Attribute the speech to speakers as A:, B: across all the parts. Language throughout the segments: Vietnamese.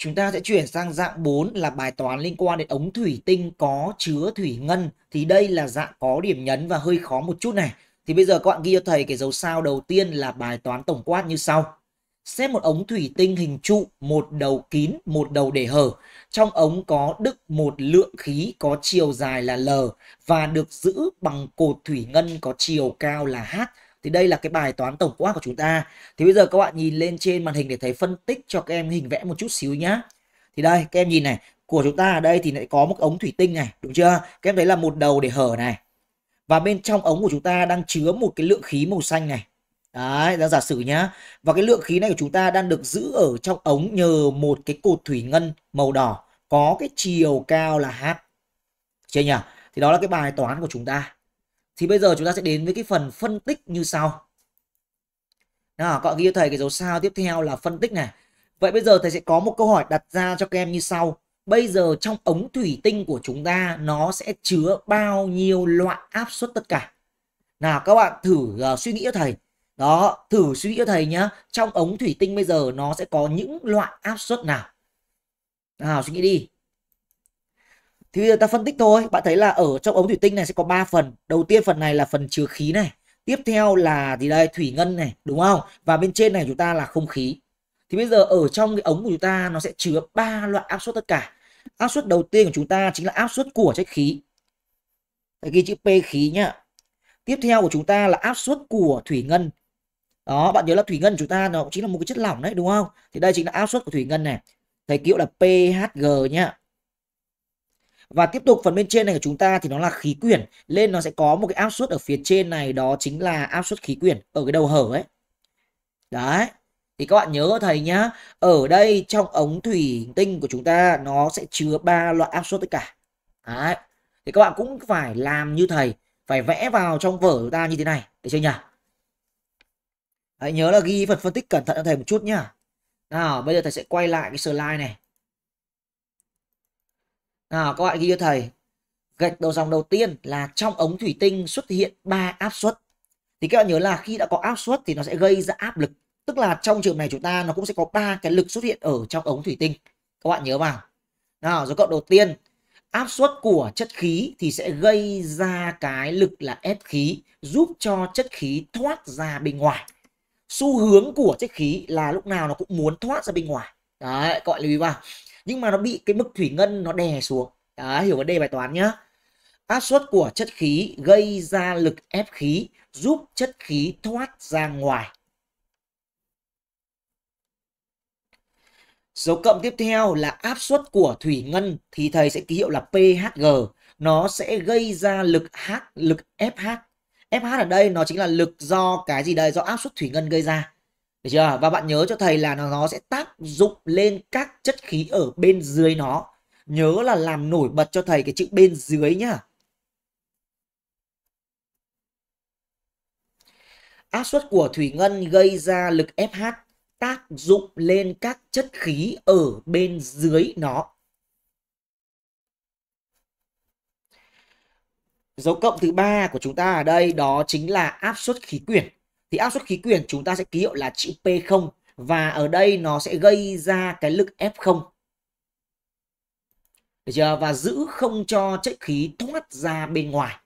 A: Chúng ta sẽ chuyển sang dạng 4 là bài toán liên quan đến ống thủy tinh có chứa thủy ngân. Thì đây là dạng có điểm nhấn và hơi khó một chút này. Thì bây giờ các bạn ghi cho thầy cái dấu sao đầu tiên là bài toán tổng quát như sau. Xếp một ống thủy tinh hình trụ, một đầu kín, một đầu để hở. Trong ống có đựng một lượng khí có chiều dài là L và được giữ bằng cột thủy ngân có chiều cao là H thì đây là cái bài toán tổng quát của chúng ta thì bây giờ các bạn nhìn lên trên màn hình để thấy phân tích cho các em hình vẽ một chút xíu nhá thì đây các em nhìn này của chúng ta ở đây thì lại có một ống thủy tinh này đúng chưa các em thấy là một đầu để hở này và bên trong ống của chúng ta đang chứa một cái lượng khí màu xanh này Đấy, ra giả sử nhá. Và cái lượng khí này của chúng ta đang được giữ ở trong ống nhờ một cái cột thủy ngân màu đỏ có cái chiều cao là h. Chưa nhỉ? Thì đó là cái bài toán của chúng ta thì bây giờ chúng ta sẽ đến với cái phần phân tích như sau nào các bạn ghi cho thầy cái dấu sao tiếp theo là phân tích này vậy bây giờ thầy sẽ có một câu hỏi đặt ra cho các em như sau bây giờ trong ống thủy tinh của chúng ta nó sẽ chứa bao nhiêu loại áp suất tất cả nào các bạn thử uh, suy nghĩ cho thầy đó thử suy nghĩ cho thầy nhá trong ống thủy tinh bây giờ nó sẽ có những loại áp suất nào nào suy nghĩ đi thì ta phân tích thôi bạn thấy là ở trong ống thủy tinh này sẽ có 3 phần đầu tiên phần này là phần chứa khí này tiếp theo là gì đây thủy ngân này đúng không và bên trên này chúng ta là không khí thì bây giờ ở trong cái ống của chúng ta nó sẽ chứa ba loại áp suất tất cả áp suất đầu tiên của chúng ta chính là áp suất của chất khí Đây ghi chữ p khí nhá tiếp theo của chúng ta là áp suất của thủy ngân đó bạn nhớ là thủy ngân của chúng ta nó cũng chính là một cái chất lỏng đấy đúng không thì đây chính là áp suất của thủy ngân này thầy kêu là phg nhá và tiếp tục phần bên trên này của chúng ta thì nó là khí quyển lên nó sẽ có một cái áp suất ở phía trên này đó chính là áp suất khí quyển ở cái đầu hở ấy đấy thì các bạn nhớ thầy nhá ở đây trong ống thủy tinh của chúng ta nó sẽ chứa ba loại áp suất tất cả đấy thì các bạn cũng phải làm như thầy phải vẽ vào trong vở chúng ta như thế này để chưa nhỉ hãy nhớ là ghi phần phân tích cẩn thận cho thầy một chút nhá nào bây giờ thầy sẽ quay lại cái slide này nào các bạn ghi cho thầy gạch đầu dòng đầu tiên là trong ống thủy tinh xuất hiện 3 áp suất thì các bạn nhớ là khi đã có áp suất thì nó sẽ gây ra áp lực tức là trong trường này chúng ta nó cũng sẽ có ba cái lực xuất hiện ở trong ống thủy tinh các bạn nhớ vào nào dấu cộng đầu tiên áp suất của chất khí thì sẽ gây ra cái lực là ép khí giúp cho chất khí thoát ra bên ngoài xu hướng của chất khí là lúc nào nó cũng muốn thoát ra bên ngoài đấy các bạn lưu ý vào nhưng mà nó bị cái mức thủy ngân nó đè xuống đó, hiểu vấn đề bài toán nhá áp suất của chất khí gây ra lực ép khí giúp chất khí thoát ra ngoài Dấu cộng tiếp theo là áp suất của thủy ngân thì thầy sẽ ký hiệu là PHG. Nó sẽ gây ra lực H, lực FH. FH ở đây nó chính là lực do cái gì đây? Do áp suất thủy ngân gây ra. Được chưa? Và bạn nhớ cho thầy là nó sẽ tác dụng lên các chất khí ở bên dưới nó. Nhớ là làm nổi bật cho thầy cái chữ bên dưới nhá. Áp suất của thủy ngân gây ra lực FH tác dụng lên các chất khí ở bên dưới nó. Dấu cộng thứ ba của chúng ta ở đây đó chính là áp suất khí quyển thì áp suất khí quyển chúng ta sẽ ký hiệu là chữ P0 và ở đây nó sẽ gây ra cái lực F0. Được chưa? Và giữ không cho chất khí thoát ra bên ngoài.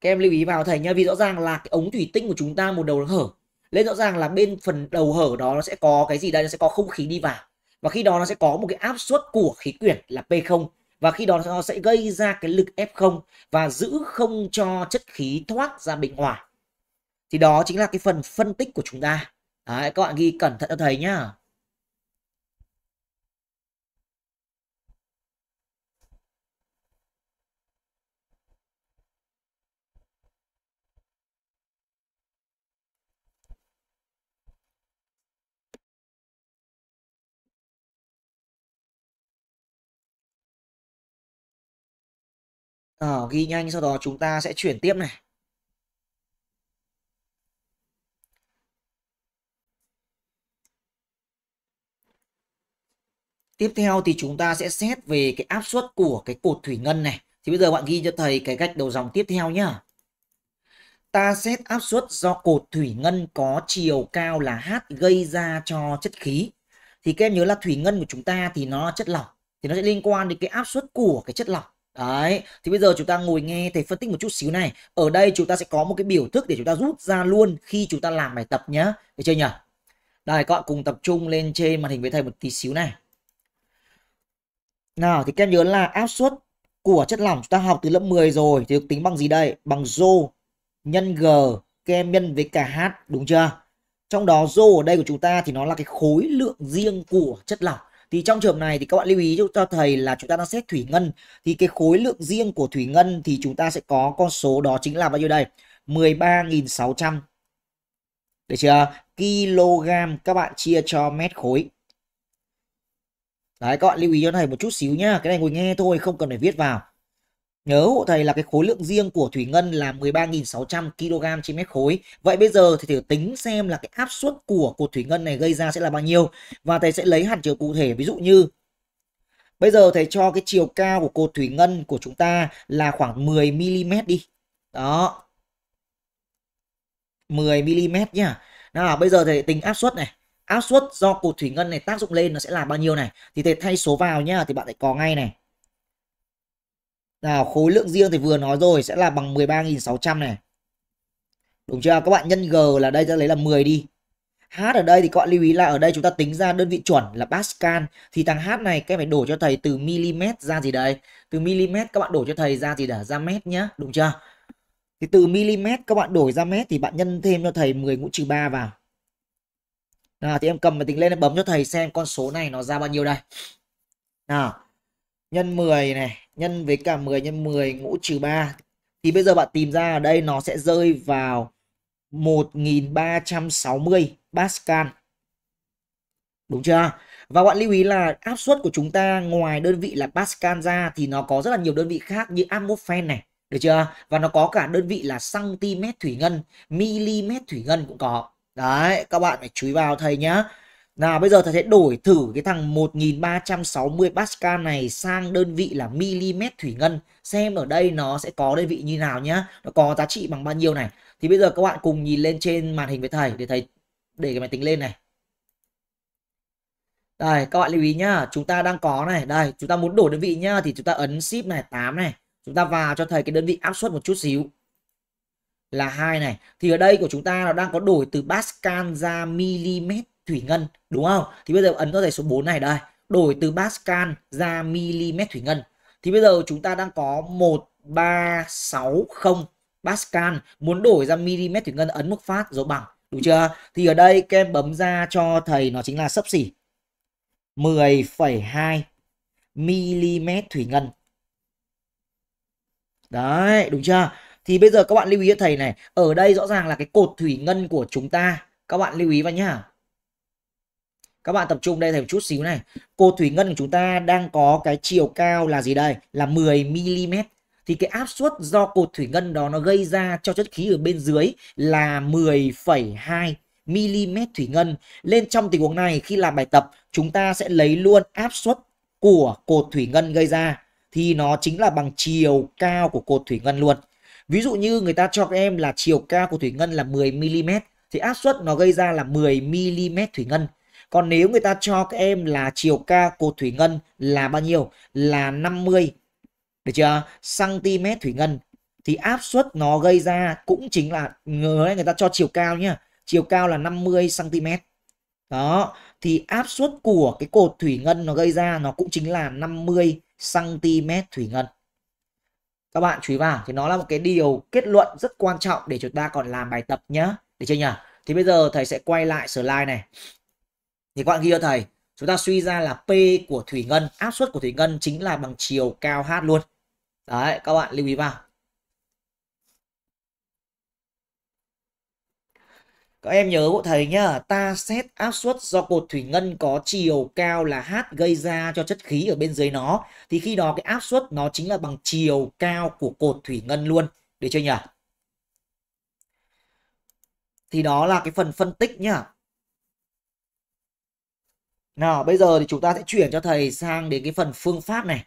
A: Các em lưu ý vào thầy nhá, vì rõ ràng là cái ống thủy tinh của chúng ta một đầu nó hở. Lên rõ ràng là bên phần đầu hở đó nó sẽ có cái gì đây, nó sẽ có không khí đi vào. Và khi đó nó sẽ có một cái áp suất của khí quyển là P0 và khi đó nó sẽ gây ra cái lực F0 và giữ không cho chất khí thoát ra bên ngoài. Thì đó chính là cái phần phân tích của chúng ta. Đấy, các bạn ghi cẩn thận cho thầy nhá. Ờ, ghi nhanh sau đó chúng ta sẽ chuyển tiếp này. Tiếp theo thì chúng ta sẽ xét về cái áp suất của cái cột thủy ngân này. Thì bây giờ bạn ghi cho thầy cái gạch đầu dòng tiếp theo nhá. Ta xét áp suất do cột thủy ngân có chiều cao là H gây ra cho chất khí. Thì các em nhớ là thủy ngân của chúng ta thì nó là chất lỏng. Thì nó sẽ liên quan đến cái áp suất của cái chất lỏng. Đấy, thì bây giờ chúng ta ngồi nghe thầy phân tích một chút xíu này. Ở đây chúng ta sẽ có một cái biểu thức để chúng ta rút ra luôn khi chúng ta làm bài tập nhá. Được chưa nhỉ? Đây các bạn cùng tập trung lên trên màn hình với thầy một tí xíu này. Nào thì các em nhớ là áp suất của chất lỏng chúng ta học từ lớp 10 rồi thì được tính bằng gì đây? Bằng rho nhân g kem nhân với cả h đúng chưa? Trong đó rho ở đây của chúng ta thì nó là cái khối lượng riêng của chất lỏng thì trong trường này thì các bạn lưu ý cho thầy là chúng ta đang xét thủy ngân thì cái khối lượng riêng của thủy ngân thì chúng ta sẽ có con số đó chính là bao nhiêu đây 13.600 để chưa kg các bạn chia cho mét khối đấy các bạn lưu ý cho thầy một chút xíu nhá cái này ngồi nghe thôi không cần phải viết vào Nhớ hộ thầy là cái khối lượng riêng của thủy ngân là 13.600 kg trên mét khối. Vậy bây giờ thì thử tính xem là cái áp suất của cột thủy ngân này gây ra sẽ là bao nhiêu. Và thầy sẽ lấy hạt chiều cụ thể ví dụ như Bây giờ thầy cho cái chiều cao của cột thủy ngân của chúng ta là khoảng 10 mm đi. Đó. 10 mm nhá. Nào, bây giờ thầy tính áp suất này. Áp suất do cột thủy ngân này tác dụng lên nó sẽ là bao nhiêu này? Thì thầy thay số vào nhá thì bạn sẽ có ngay này. Nào khối lượng riêng thì vừa nói rồi sẽ là bằng 13.600 này. Đúng chưa? Các bạn nhân G là đây ta lấy là 10 đi. H ở đây thì các bạn lưu ý là ở đây chúng ta tính ra đơn vị chuẩn là Pascal thì thằng H này các em phải đổ cho thầy từ mm ra gì đấy. Từ mm các bạn đổ cho thầy ra gì đã ra mét nhá, đúng chưa? Thì từ mm các bạn đổi ra mét thì bạn nhân thêm cho thầy 10 ngũ trừ 3 vào. Nào thì em cầm máy tính lên bấm cho thầy xem con số này nó ra bao nhiêu đây. Nào. Nhân 10 này nhân với cả 10 nhân 10 mũ trừ 3 thì bây giờ bạn tìm ra ở đây nó sẽ rơi vào 1360 Pascal. Đúng chưa? Và bạn lưu ý là áp suất của chúng ta ngoài đơn vị là Pascal ra thì nó có rất là nhiều đơn vị khác như atmosphere này, được chưa? Và nó có cả đơn vị là cm thủy ngân, mm thủy ngân cũng có. Đấy, các bạn phải chú ý vào thầy nhá. Nào bây giờ thầy sẽ đổi thử cái thằng 1360 Pascal này sang đơn vị là mm thủy ngân. Xem ở đây nó sẽ có đơn vị như nào nhá. Nó có giá trị bằng bao nhiêu này. Thì bây giờ các bạn cùng nhìn lên trên màn hình với thầy để thầy để cái máy tính lên này. Đây các bạn lưu ý nhá. Chúng ta đang có này. Đây chúng ta muốn đổi đơn vị nhá. Thì chúng ta ấn shift này 8 này. Chúng ta vào cho thầy cái đơn vị áp suất một chút xíu là hai này thì ở đây của chúng ta nó đang có đổi từ Pascal ra mm thủy ngân đúng không thì bây giờ ấn vào dãy số 4 này đây đổi từ Pascal ra mm thủy ngân thì bây giờ chúng ta đang có 1360 Pascal muốn đổi ra mm thủy ngân ấn mức phát dấu bằng đúng chưa thì ở đây kem bấm ra cho thầy nó chính là sấp xỉ 10,2 mm thủy ngân đấy đúng chưa thì bây giờ các bạn lưu ý cho thầy này ở đây rõ ràng là cái cột thủy ngân của chúng ta các bạn lưu ý vào nhá các bạn tập trung đây thầy chút xíu này cô thủy ngân của chúng ta đang có cái chiều cao là gì đây là 10 mm thì cái áp suất do cột thủy ngân đó nó gây ra cho chất khí ở bên dưới là 10,2 mm thủy ngân. Lên trong tình huống này khi làm bài tập chúng ta sẽ lấy luôn áp suất của cột thủy ngân gây ra thì nó chính là bằng chiều cao của cột thủy ngân luôn. Ví dụ như người ta cho các em là chiều cao của thủy ngân là 10 mm thì áp suất nó gây ra là 10 mm thủy ngân. Còn nếu người ta cho các em là chiều cao cột thủy ngân là bao nhiêu? Là 50 được chưa? cm thủy ngân thì áp suất nó gây ra cũng chính là người người ta cho chiều cao nhá. Chiều cao là 50 cm. Đó, thì áp suất của cái cột thủy ngân nó gây ra nó cũng chính là 50 cm thủy ngân. Các bạn chú ý vào thì nó là một cái điều kết luận rất quan trọng để chúng ta còn làm bài tập nhá. Được chưa nhỉ? Thì bây giờ thầy sẽ quay lại slide này thì các bạn ghi cho thầy chúng ta suy ra là P của thủy ngân áp suất của thủy ngân chính là bằng chiều cao H luôn đấy các bạn lưu ý vào các em nhớ bộ thầy nhá ta xét áp suất do cột thủy ngân có chiều cao là H gây ra cho chất khí ở bên dưới nó thì khi đó cái áp suất nó chính là bằng chiều cao của cột thủy ngân luôn được chưa nhỉ thì đó là cái phần phân tích nhá nào bây giờ thì chúng ta sẽ chuyển cho thầy sang đến cái phần phương pháp này.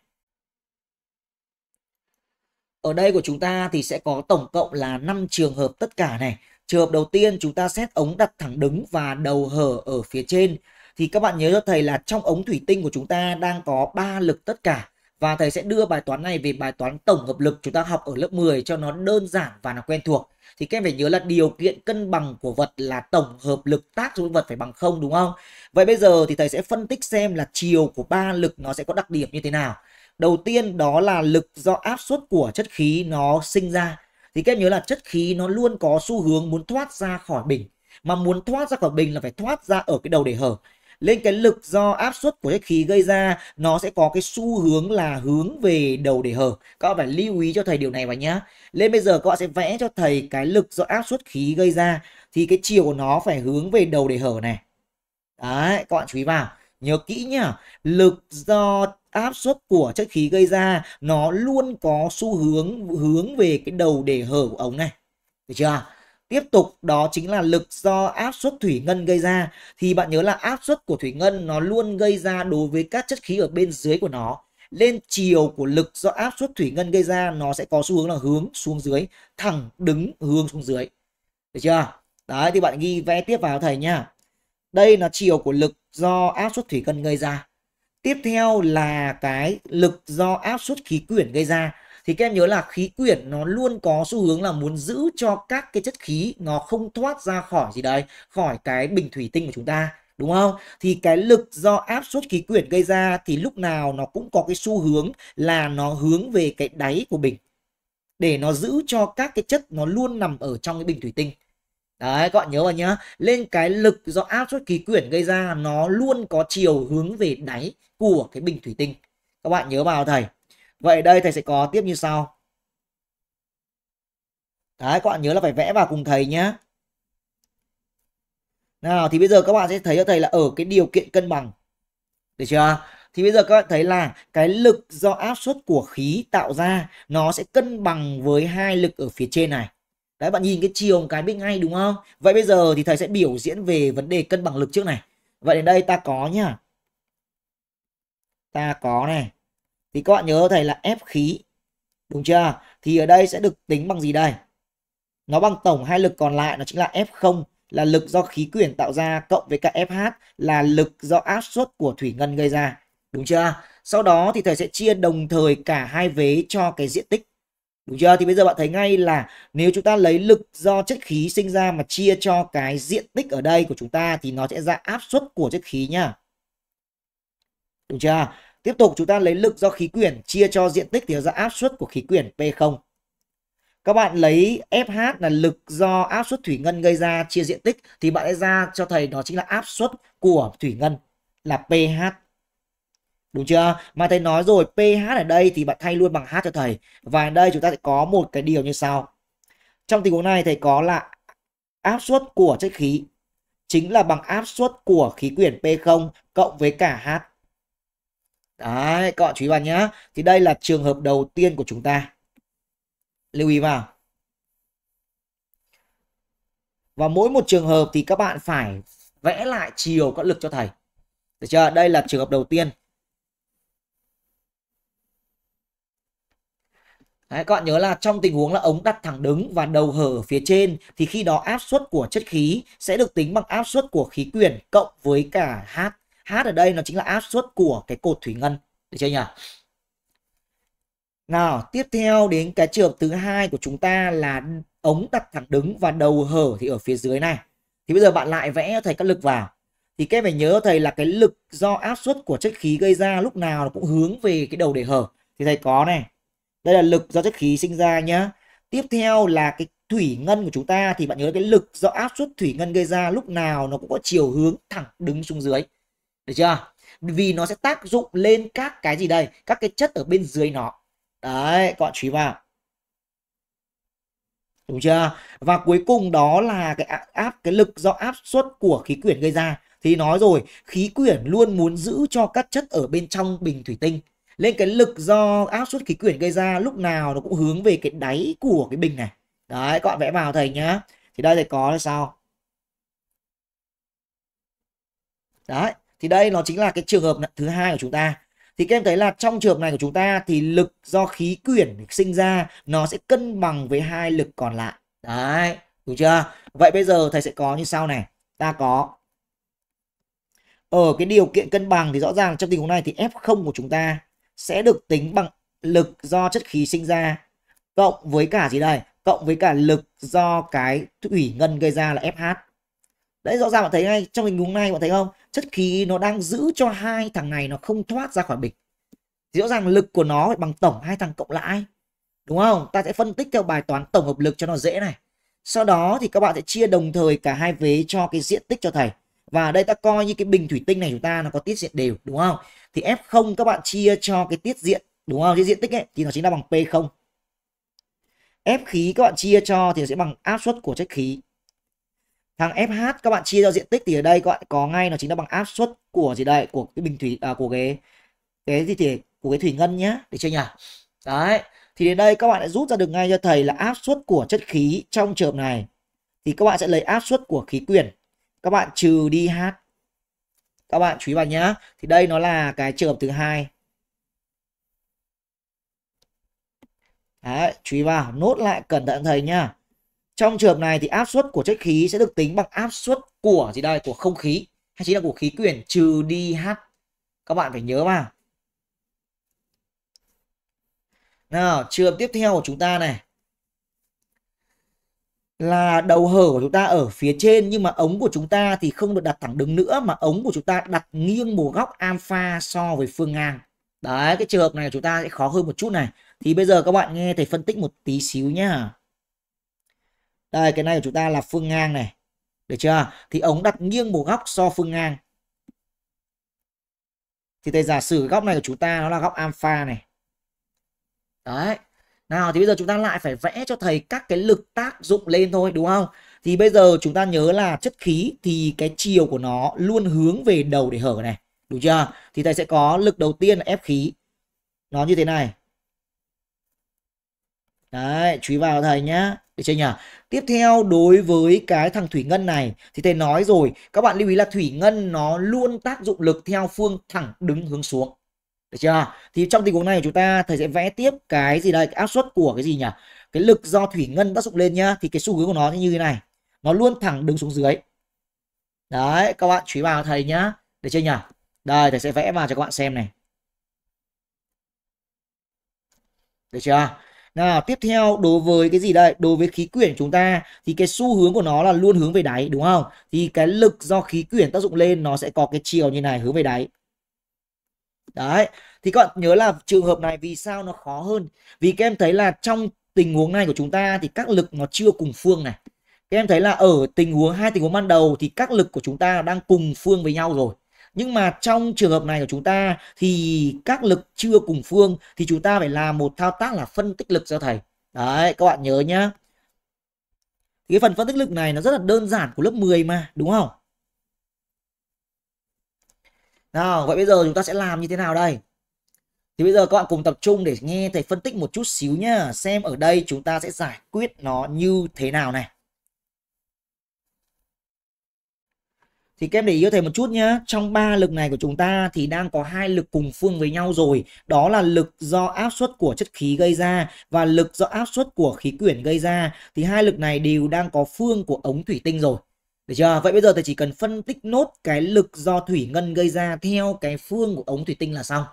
A: Ở đây của chúng ta thì sẽ có tổng cộng là 5 trường hợp tất cả này. Trường hợp đầu tiên chúng ta xét ống đặt thẳng đứng và đầu hở ở phía trên. Thì các bạn nhớ cho thầy là trong ống thủy tinh của chúng ta đang có 3 lực tất cả. Và thầy sẽ đưa bài toán này về bài toán tổng hợp lực chúng ta học ở lớp 10 cho nó đơn giản và nó quen thuộc. Thì các em phải nhớ là điều kiện cân bằng của vật là tổng hợp lực tác dụng vật phải bằng không đúng không? Vậy bây giờ thì thầy sẽ phân tích xem là chiều của ba lực nó sẽ có đặc điểm như thế nào. Đầu tiên đó là lực do áp suất của chất khí nó sinh ra. Thì các em nhớ là chất khí nó luôn có xu hướng muốn thoát ra khỏi bình. Mà muốn thoát ra khỏi bình là phải thoát ra ở cái đầu để hở lên cái lực do áp suất của cái khí gây ra nó sẽ có cái xu hướng là hướng về đầu để hở các bạn phải lưu ý cho thầy điều này vào nhá lên bây giờ các bạn sẽ vẽ cho thầy cái lực do áp suất khí gây ra thì cái chiều của nó phải hướng về đầu để hở này đấy các bạn chú ý vào nhớ kỹ nhá lực do áp suất của chất khí gây ra nó luôn có xu hướng hướng về cái đầu để hở của ống này được chưa Tiếp tục đó chính là lực do áp suất thủy ngân gây ra thì bạn nhớ là áp suất của thủy ngân nó luôn gây ra đối với các chất khí ở bên dưới của nó lên chiều của lực do áp suất thủy ngân gây ra nó sẽ có xu hướng là hướng xuống dưới thẳng đứng hướng xuống dưới được chưa đấy thì bạn ghi vẽ tiếp vào thầy nha đây là chiều của lực do áp suất thủy ngân gây ra tiếp theo là cái lực do áp suất khí quyển gây ra thì các em nhớ là khí quyển nó luôn có xu hướng là muốn giữ cho các cái chất khí nó không thoát ra khỏi gì đấy khỏi cái bình thủy tinh của chúng ta đúng không? Thì cái lực do áp suất khí quyển gây ra thì lúc nào nó cũng có cái xu hướng là nó hướng về cái đáy của bình để nó giữ cho các cái chất nó luôn nằm ở trong cái bình thủy tinh. Đấy, các bạn nhớ vào nhá. Lên cái lực do áp suất khí quyển gây ra nó luôn có chiều hướng về đáy của cái bình thủy tinh. Các bạn nhớ vào thầy. Vậy đây thầy sẽ có tiếp như sau. Đấy, các bạn nhớ là phải vẽ vào cùng thầy nhé. Nào, thì bây giờ các bạn sẽ thấy cho thầy là ở cái điều kiện cân bằng. Được chưa? Thì bây giờ các bạn thấy là cái lực do áp suất của khí tạo ra nó sẽ cân bằng với hai lực ở phía trên này. Đấy, bạn nhìn cái chiều cái biết ngay đúng không? Vậy bây giờ thì thầy sẽ biểu diễn về vấn đề cân bằng lực trước này. Vậy đến đây ta có nhá. Ta có này thì các bạn nhớ thầy là ép khí đúng chưa thì ở đây sẽ được tính bằng gì đây nó bằng tổng hai lực còn lại nó chính là F0 là lực do khí quyển tạo ra cộng với cả FH là lực do áp suất của thủy ngân gây ra đúng chưa sau đó thì thầy sẽ chia đồng thời cả hai vế cho cái diện tích đúng chưa thì bây giờ bạn thấy ngay là nếu chúng ta lấy lực do chất khí sinh ra mà chia cho cái diện tích ở đây của chúng ta thì nó sẽ ra áp suất của chất khí nhá đúng chưa Tiếp tục chúng ta lấy lực do khí quyển chia cho diện tích thì ra áp suất của khí quyển P0. Các bạn lấy FH là lực do áp suất thủy ngân gây ra chia diện tích thì bạn sẽ ra cho thầy đó chính là áp suất của thủy ngân là PH. Đúng chưa? Mà thầy nói rồi PH ở đây thì bạn thay luôn bằng H cho thầy. Và ở đây chúng ta sẽ có một cái điều như sau. Trong tình huống này thầy có là áp suất của chất khí chính là bằng áp suất của khí quyển P0 cộng với cả H Đấy, các bạn chú ý vào nhá. Thì đây là trường hợp đầu tiên của chúng ta. Lưu ý vào. Và mỗi một trường hợp thì các bạn phải vẽ lại chiều các lực cho thầy. Được chưa? Đây là trường hợp đầu tiên. Đấy, các bạn nhớ là trong tình huống là ống đặt thẳng đứng và đầu hở ở phía trên thì khi đó áp suất của chất khí sẽ được tính bằng áp suất của khí quyển cộng với cả H H ở đây nó chính là áp suất của cái cột thủy ngân. Được chưa nhỉ? Nào, tiếp theo đến cái trường thứ hai của chúng ta là ống đặt thẳng đứng và đầu hở thì ở phía dưới này. Thì bây giờ bạn lại vẽ thầy các lực vào. Thì các em phải nhớ thầy là cái lực do áp suất của chất khí gây ra lúc nào nó cũng hướng về cái đầu để hở. Thì thầy có này. Đây là lực do chất khí sinh ra nhá. Tiếp theo là cái thủy ngân của chúng ta thì bạn nhớ cái lực do áp suất thủy ngân gây ra lúc nào nó cũng có chiều hướng thẳng đứng xuống dưới được chưa vì nó sẽ tác dụng lên các cái gì đây các cái chất ở bên dưới nó đấy các bạn chú ý vào đúng chưa và cuối cùng đó là cái áp cái lực do áp suất của khí quyển gây ra thì nói rồi khí quyển luôn muốn giữ cho các chất ở bên trong bình thủy tinh nên cái lực do áp suất khí quyển gây ra lúc nào nó cũng hướng về cái đáy của cái bình này đấy các bạn vẽ vào thầy nhá thì đây thầy có là sao đấy thì đây nó chính là cái trường hợp thứ hai của chúng ta thì các em thấy là trong trường hợp này của chúng ta thì lực do khí quyển sinh ra nó sẽ cân bằng với hai lực còn lại đấy đúng chưa vậy bây giờ thầy sẽ có như sau này ta có ở cái điều kiện cân bằng thì rõ ràng trong tình huống này thì F0 của chúng ta sẽ được tính bằng lực do chất khí sinh ra cộng với cả gì đây? Cộng với cả lực do cái thủy ngân gây ra là FH đấy rõ ràng bạn thấy ngay trong hình huống này bạn thấy không chất khí nó đang giữ cho hai thằng này nó không thoát ra khỏi bịch thì rõ ràng lực của nó bằng tổng hai thằng cộng lại đúng không ta sẽ phân tích theo bài toán tổng hợp lực cho nó dễ này sau đó thì các bạn sẽ chia đồng thời cả hai vế cho cái diện tích cho thầy và đây ta coi như cái bình thủy tinh này chúng ta nó có tiết diện đều đúng không thì f0 các bạn chia cho cái tiết diện đúng không cái diện tích ấy thì nó chính là bằng p0 f khí các bạn chia cho thì nó sẽ bằng áp suất của chất khí thằng FH các bạn chia theo diện tích thì ở đây các bạn có ngay nó chính là bằng áp suất của gì đây của cái bình thủy à, của cái cái gì thì của cái thủy ngân nhá để chưa nhỉ đấy thì đến đây các bạn đã rút ra được ngay cho thầy là áp suất của chất khí trong trường này thì các bạn sẽ lấy áp suất của khí quyển các bạn trừ đi h các bạn chú ý vào nhá thì đây nó là cái trường hợp thứ hai Đấy, chú ý vào nốt lại cẩn thận thầy nhá trong trường hợp này thì áp suất của chất khí sẽ được tính bằng áp suất của gì đây? Của không khí hay chính là của khí quyển trừ đi H. Các bạn phải nhớ vào. Nào, trường hợp tiếp theo của chúng ta này là đầu hở của chúng ta ở phía trên nhưng mà ống của chúng ta thì không được đặt thẳng đứng nữa mà ống của chúng ta đặt nghiêng một góc alpha so với phương ngang. Đấy, cái trường hợp này của chúng ta sẽ khó hơn một chút này. Thì bây giờ các bạn nghe thầy phân tích một tí xíu nhá đây cái này của chúng ta là phương ngang này được chưa thì ống đặt nghiêng một góc so phương ngang thì thầy giả sử góc này của chúng ta nó là góc alpha này đấy nào thì bây giờ chúng ta lại phải vẽ cho thầy các cái lực tác dụng lên thôi đúng không thì bây giờ chúng ta nhớ là chất khí thì cái chiều của nó luôn hướng về đầu để hở này đúng chưa thì thầy sẽ có lực đầu tiên là ép khí nó như thế này đấy chú ý vào thầy nhé được chưa nhỉ? Tiếp theo đối với cái thằng thủy ngân này thì thầy nói rồi, các bạn lưu ý là thủy ngân nó luôn tác dụng lực theo phương thẳng đứng hướng xuống. Được chưa? Thì trong tình huống này chúng ta thầy sẽ vẽ tiếp cái gì đây, cái áp suất của cái gì nhỉ? Cái lực do thủy ngân tác dụng lên nhá, thì cái xu hướng của nó như thế này. Nó luôn thẳng đứng xuống dưới. Đấy, các bạn chú ý vào thầy nhá. Được chưa nhỉ? Đây thầy sẽ vẽ vào cho các bạn xem này. Được chưa? nào tiếp theo đối với cái gì đây đối với khí quyển chúng ta thì cái xu hướng của nó là luôn hướng về đáy đúng không thì cái lực do khí quyển tác dụng lên nó sẽ có cái chiều như này hướng về đáy đấy thì các bạn nhớ là trường hợp này vì sao nó khó hơn vì các em thấy là trong tình huống này của chúng ta thì các lực nó chưa cùng phương này các em thấy là ở tình huống hai tình huống ban đầu thì các lực của chúng ta đang cùng phương với nhau rồi nhưng mà trong trường hợp này của chúng ta thì các lực chưa cùng phương thì chúng ta phải làm một thao tác là phân tích lực cho thầy đấy các bạn nhớ nhá cái phần phân tích lực này nó rất là đơn giản của lớp 10 mà đúng không nào vậy bây giờ chúng ta sẽ làm như thế nào đây thì bây giờ các bạn cùng tập trung để nghe thầy phân tích một chút xíu nhá xem ở đây chúng ta sẽ giải quyết nó như thế nào này thì các em để ý cho thầy một chút nhé trong ba lực này của chúng ta thì đang có hai lực cùng phương với nhau rồi đó là lực do áp suất của chất khí gây ra và lực do áp suất của khí quyển gây ra thì hai lực này đều đang có phương của ống thủy tinh rồi được chưa vậy bây giờ thầy chỉ cần phân tích nốt cái lực do thủy ngân gây ra theo cái phương của ống thủy tinh là xong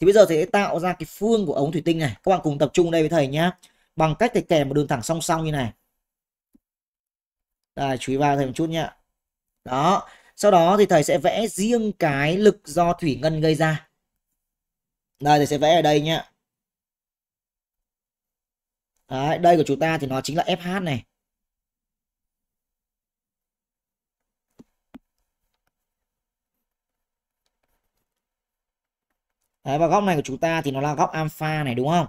A: thì bây giờ thầy sẽ tạo ra cái phương của ống thủy tinh này các bạn cùng tập trung đây với thầy nhá bằng cách thầy kẻ một đường thẳng song song như này đây chú ý vào thầy một chút nhá đó sau đó thì thầy sẽ vẽ riêng cái lực do thủy ngân gây ra đây thầy sẽ vẽ ở đây nhá Đấy, đây của chúng ta thì nó chính là FH này Đấy, và góc này của chúng ta thì nó là góc alpha này đúng không?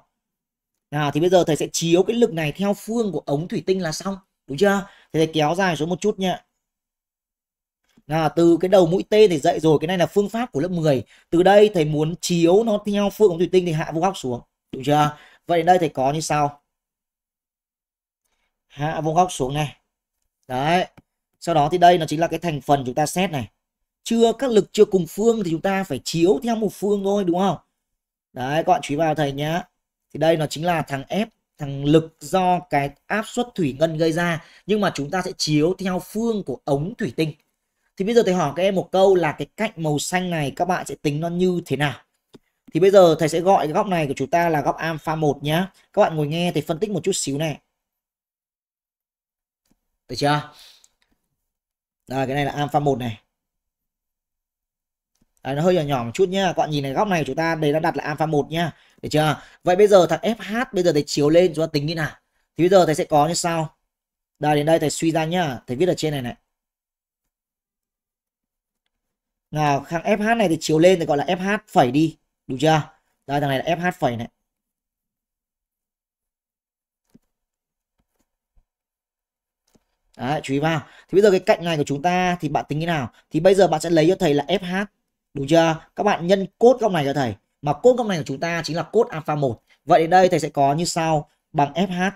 A: À, thì bây giờ thầy sẽ chiếu cái lực này theo phương của ống thủy tinh là xong. Đúng chưa? Thầy sẽ kéo dài xuống một chút nha là từ cái đầu mũi tên thầy dạy rồi cái này là phương pháp của lớp 10 từ đây thầy muốn chiếu nó theo phương ống thủy tinh thì hạ vuông góc xuống được chưa vậy đây thầy có như sau hạ vuông góc xuống này đấy sau đó thì đây nó chính là cái thành phần chúng ta xét này chưa các lực chưa cùng phương thì chúng ta phải chiếu theo một phương thôi đúng không đấy các bạn chú ý vào thầy nhá thì đây nó chính là thằng F thằng lực do cái áp suất thủy ngân gây ra nhưng mà chúng ta sẽ chiếu theo phương của ống thủy tinh thì bây giờ thầy hỏi các em một câu là cái cạnh màu xanh này các bạn sẽ tính nó như thế nào thì bây giờ thầy sẽ gọi cái góc này của chúng ta là góc alpha 1 nhá các bạn ngồi nghe thầy phân tích một chút xíu này được chưa Đây, cái này là alpha 1 này Đấy, nó hơi nhỏ nhỏ một chút nhá các bạn nhìn này góc này của chúng ta đây đã đặt là alpha 1 nhá được chưa vậy bây giờ thằng fh bây giờ thầy chiếu lên chúng ta tính như nào thì bây giờ thầy sẽ có như sau đây đến đây thầy suy ra nhá thầy viết ở trên này này là thằng FH này thì chiều lên thì gọi là FH phẩy đi đúng chưa đây thằng này là FH phẩy này Đấy, chú ý vào. Thì bây giờ cái cạnh này của chúng ta thì bạn tính như nào? Thì bây giờ bạn sẽ lấy cho thầy là FH. Đúng chưa? Các bạn nhân cốt góc này cho thầy. Mà cốt góc này của chúng ta chính là cốt alpha 1. Vậy đến đây thầy sẽ có như sau bằng FH.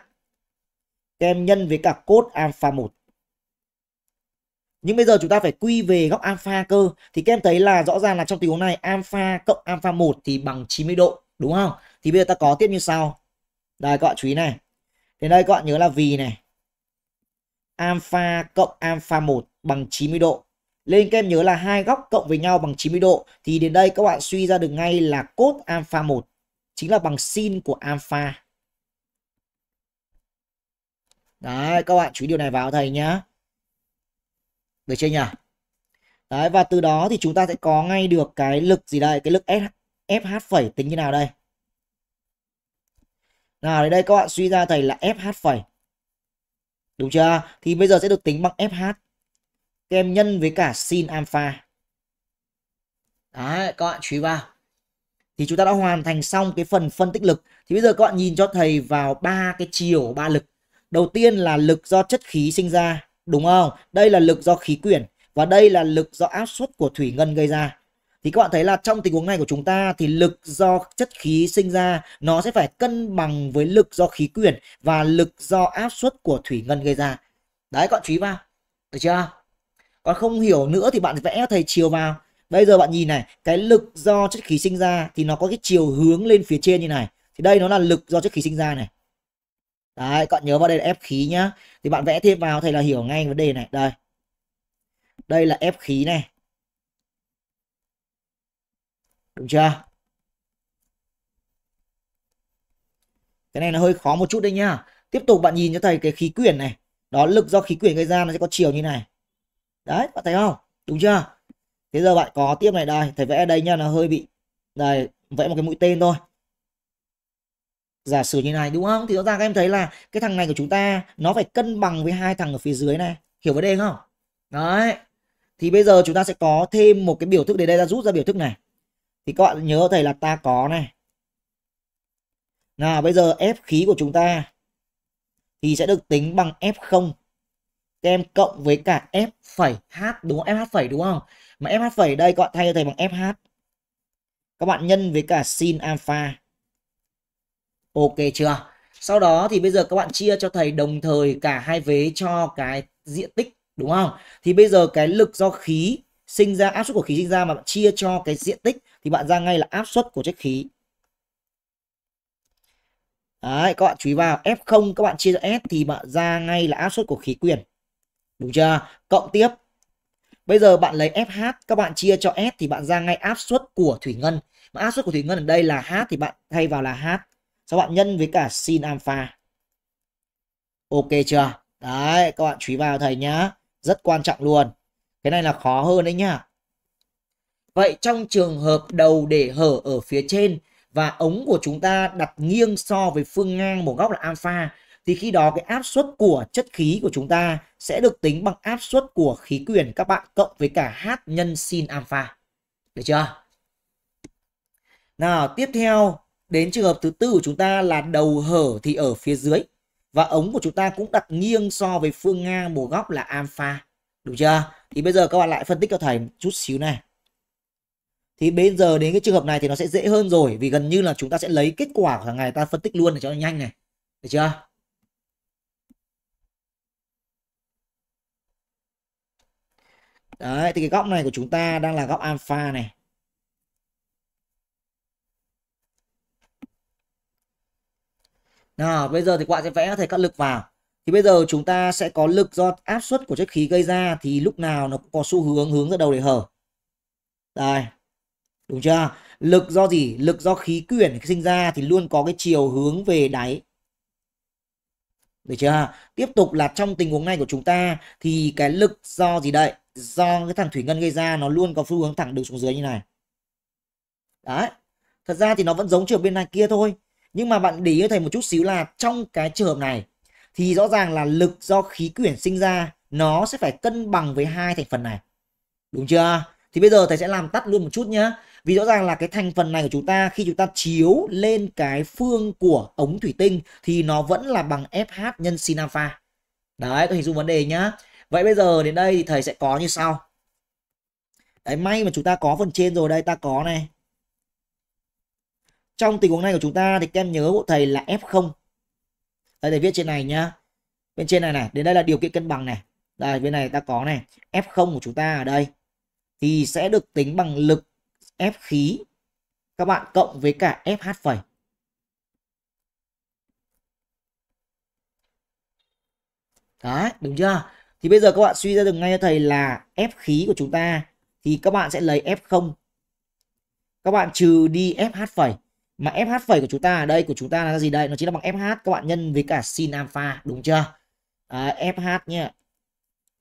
A: Các em nhân với cả cốt alpha 1 nhưng bây giờ chúng ta phải quy về góc alpha cơ thì các em thấy là rõ ràng là trong tình huống này alpha cộng alpha 1 thì bằng 90 độ đúng không thì bây giờ ta có tiếp như sau đây các bạn chú ý này thì đây các bạn nhớ là vì này alpha cộng alpha 1 bằng 90 độ lên các em nhớ là hai góc cộng với nhau bằng 90 độ thì đến đây các bạn suy ra được ngay là cốt alpha 1 chính là bằng sin của alpha đấy các bạn chú ý điều này vào thầy nhé được chưa nhỉ đấy và từ đó thì chúng ta sẽ có ngay được cái lực gì đây cái lực SH, fh phẩy tính như nào đây nào đây các bạn suy ra thầy là fh phẩy đúng chưa thì bây giờ sẽ được tính bằng fh các nhân với cả sin alpha đấy các bạn chú ý vào thì chúng ta đã hoàn thành xong cái phần phân tích lực thì bây giờ các bạn nhìn cho thầy vào ba cái chiều ba lực đầu tiên là lực do chất khí sinh ra Đúng không? Đây là lực do khí quyển và đây là lực do áp suất của thủy ngân gây ra. Thì các bạn thấy là trong tình huống này của chúng ta thì lực do chất khí sinh ra nó sẽ phải cân bằng với lực do khí quyển và lực do áp suất của thủy ngân gây ra. Đấy các bạn chú ý vào. Được chưa? Còn không hiểu nữa thì bạn vẽ thầy chiều vào. Bây giờ bạn nhìn này, cái lực do chất khí sinh ra thì nó có cái chiều hướng lên phía trên như này. Thì đây nó là lực do chất khí sinh ra này đấy các bạn nhớ vào đây là ép khí nhá thì bạn vẽ thêm vào thầy là hiểu ngay vấn đề này đây đây là ép khí này đúng chưa cái này nó hơi khó một chút đấy nhá tiếp tục bạn nhìn cho thầy cái khí quyển này đó lực do khí quyển gây ra nó sẽ có chiều như này đấy bạn thấy không đúng chưa thế giờ bạn có tiếp này đây thầy vẽ ở đây nha nó hơi bị đây vẽ một cái mũi tên thôi giả sử như này đúng không thì rõ ràng các em thấy là cái thằng này của chúng ta nó phải cân bằng với hai thằng ở phía dưới này hiểu vấn đề không đấy thì bây giờ chúng ta sẽ có thêm một cái biểu thức để đây ta rút ra biểu thức này thì các bạn nhớ thầy là ta có này nào bây giờ F khí của chúng ta thì sẽ được tính bằng F0 các em cộng với cả F phẩy H đúng không? FH phẩy đúng không? Mà FH phẩy đây các bạn thay cho thầy bằng FH. Các bạn nhân với cả sin alpha Ok chưa? Sau đó thì bây giờ các bạn chia cho thầy đồng thời cả hai vế cho cái diện tích đúng không? Thì bây giờ cái lực do khí sinh ra áp suất của khí sinh ra mà bạn chia cho cái diện tích thì bạn ra ngay là áp suất của chất khí. Đấy, các bạn chú ý vào F0 các bạn chia cho S thì bạn ra ngay là áp suất của khí quyển. Đúng chưa? Cộng tiếp. Bây giờ bạn lấy FH các bạn chia cho S thì bạn ra ngay áp suất của thủy ngân. Mà áp suất của thủy ngân ở đây là H thì bạn thay vào là H sau bạn nhân với cả sin alpha ok chưa đấy các bạn chú ý vào thầy nhá rất quan trọng luôn cái này là khó hơn đấy nhá vậy trong trường hợp đầu để hở ở phía trên và ống của chúng ta đặt nghiêng so với phương ngang một góc là alpha thì khi đó cái áp suất của chất khí của chúng ta sẽ được tính bằng áp suất của khí quyển các bạn cộng với cả h nhân sin alpha. Được chưa? Nào, tiếp theo Đến trường hợp thứ tư của chúng ta là đầu hở thì ở phía dưới và ống của chúng ta cũng đặt nghiêng so với phương ngang một góc là alpha. Đúng chưa? Thì bây giờ các bạn lại phân tích cho thầy một chút xíu này. Thì bây giờ đến cái trường hợp này thì nó sẽ dễ hơn rồi vì gần như là chúng ta sẽ lấy kết quả của hàng ngày ta phân tích luôn để cho nó nhanh này. Được chưa? Đấy, thì cái góc này của chúng ta đang là góc alpha này. nào bây giờ thì các bạn sẽ vẽ thầy các lực vào thì bây giờ chúng ta sẽ có lực do áp suất của chất khí gây ra thì lúc nào nó cũng có xu hướng hướng ra đầu để hở đây đúng chưa lực do gì lực do khí quyển sinh ra thì luôn có cái chiều hướng về đáy được chưa tiếp tục là trong tình huống này của chúng ta thì cái lực do gì đây do cái thằng thủy ngân gây ra nó luôn có phương hướng thẳng đứng xuống dưới như này đấy thật ra thì nó vẫn giống trường bên này kia thôi nhưng mà bạn để ý thầy một chút xíu là trong cái trường hợp này thì rõ ràng là lực do khí quyển sinh ra nó sẽ phải cân bằng với hai thành phần này đúng chưa thì bây giờ thầy sẽ làm tắt luôn một chút nhá vì rõ ràng là cái thành phần này của chúng ta khi chúng ta chiếu lên cái phương của ống thủy tinh thì nó vẫn là bằng FH nhân sin alpha đấy tôi hình dung vấn đề nhá vậy bây giờ đến đây thì thầy sẽ có như sau đấy may mà chúng ta có phần trên rồi đây ta có này trong tình huống này của chúng ta thì các em nhớ bộ thầy là F0 đây thầy viết trên này nhá bên trên này này đến đây là điều kiện cân bằng này đây bên này ta có này F0 của chúng ta ở đây thì sẽ được tính bằng lực F khí các bạn cộng với cả FH phẩy Đấy, đúng chưa? Thì bây giờ các bạn suy ra được ngay cho thầy là F khí của chúng ta thì các bạn sẽ lấy F0. Các bạn trừ đi FH phẩy mà FH phẩy của chúng ta ở đây của chúng ta là gì đây nó chính là bằng FH các bạn nhân với cả sin alpha đúng chưa à, FH nhé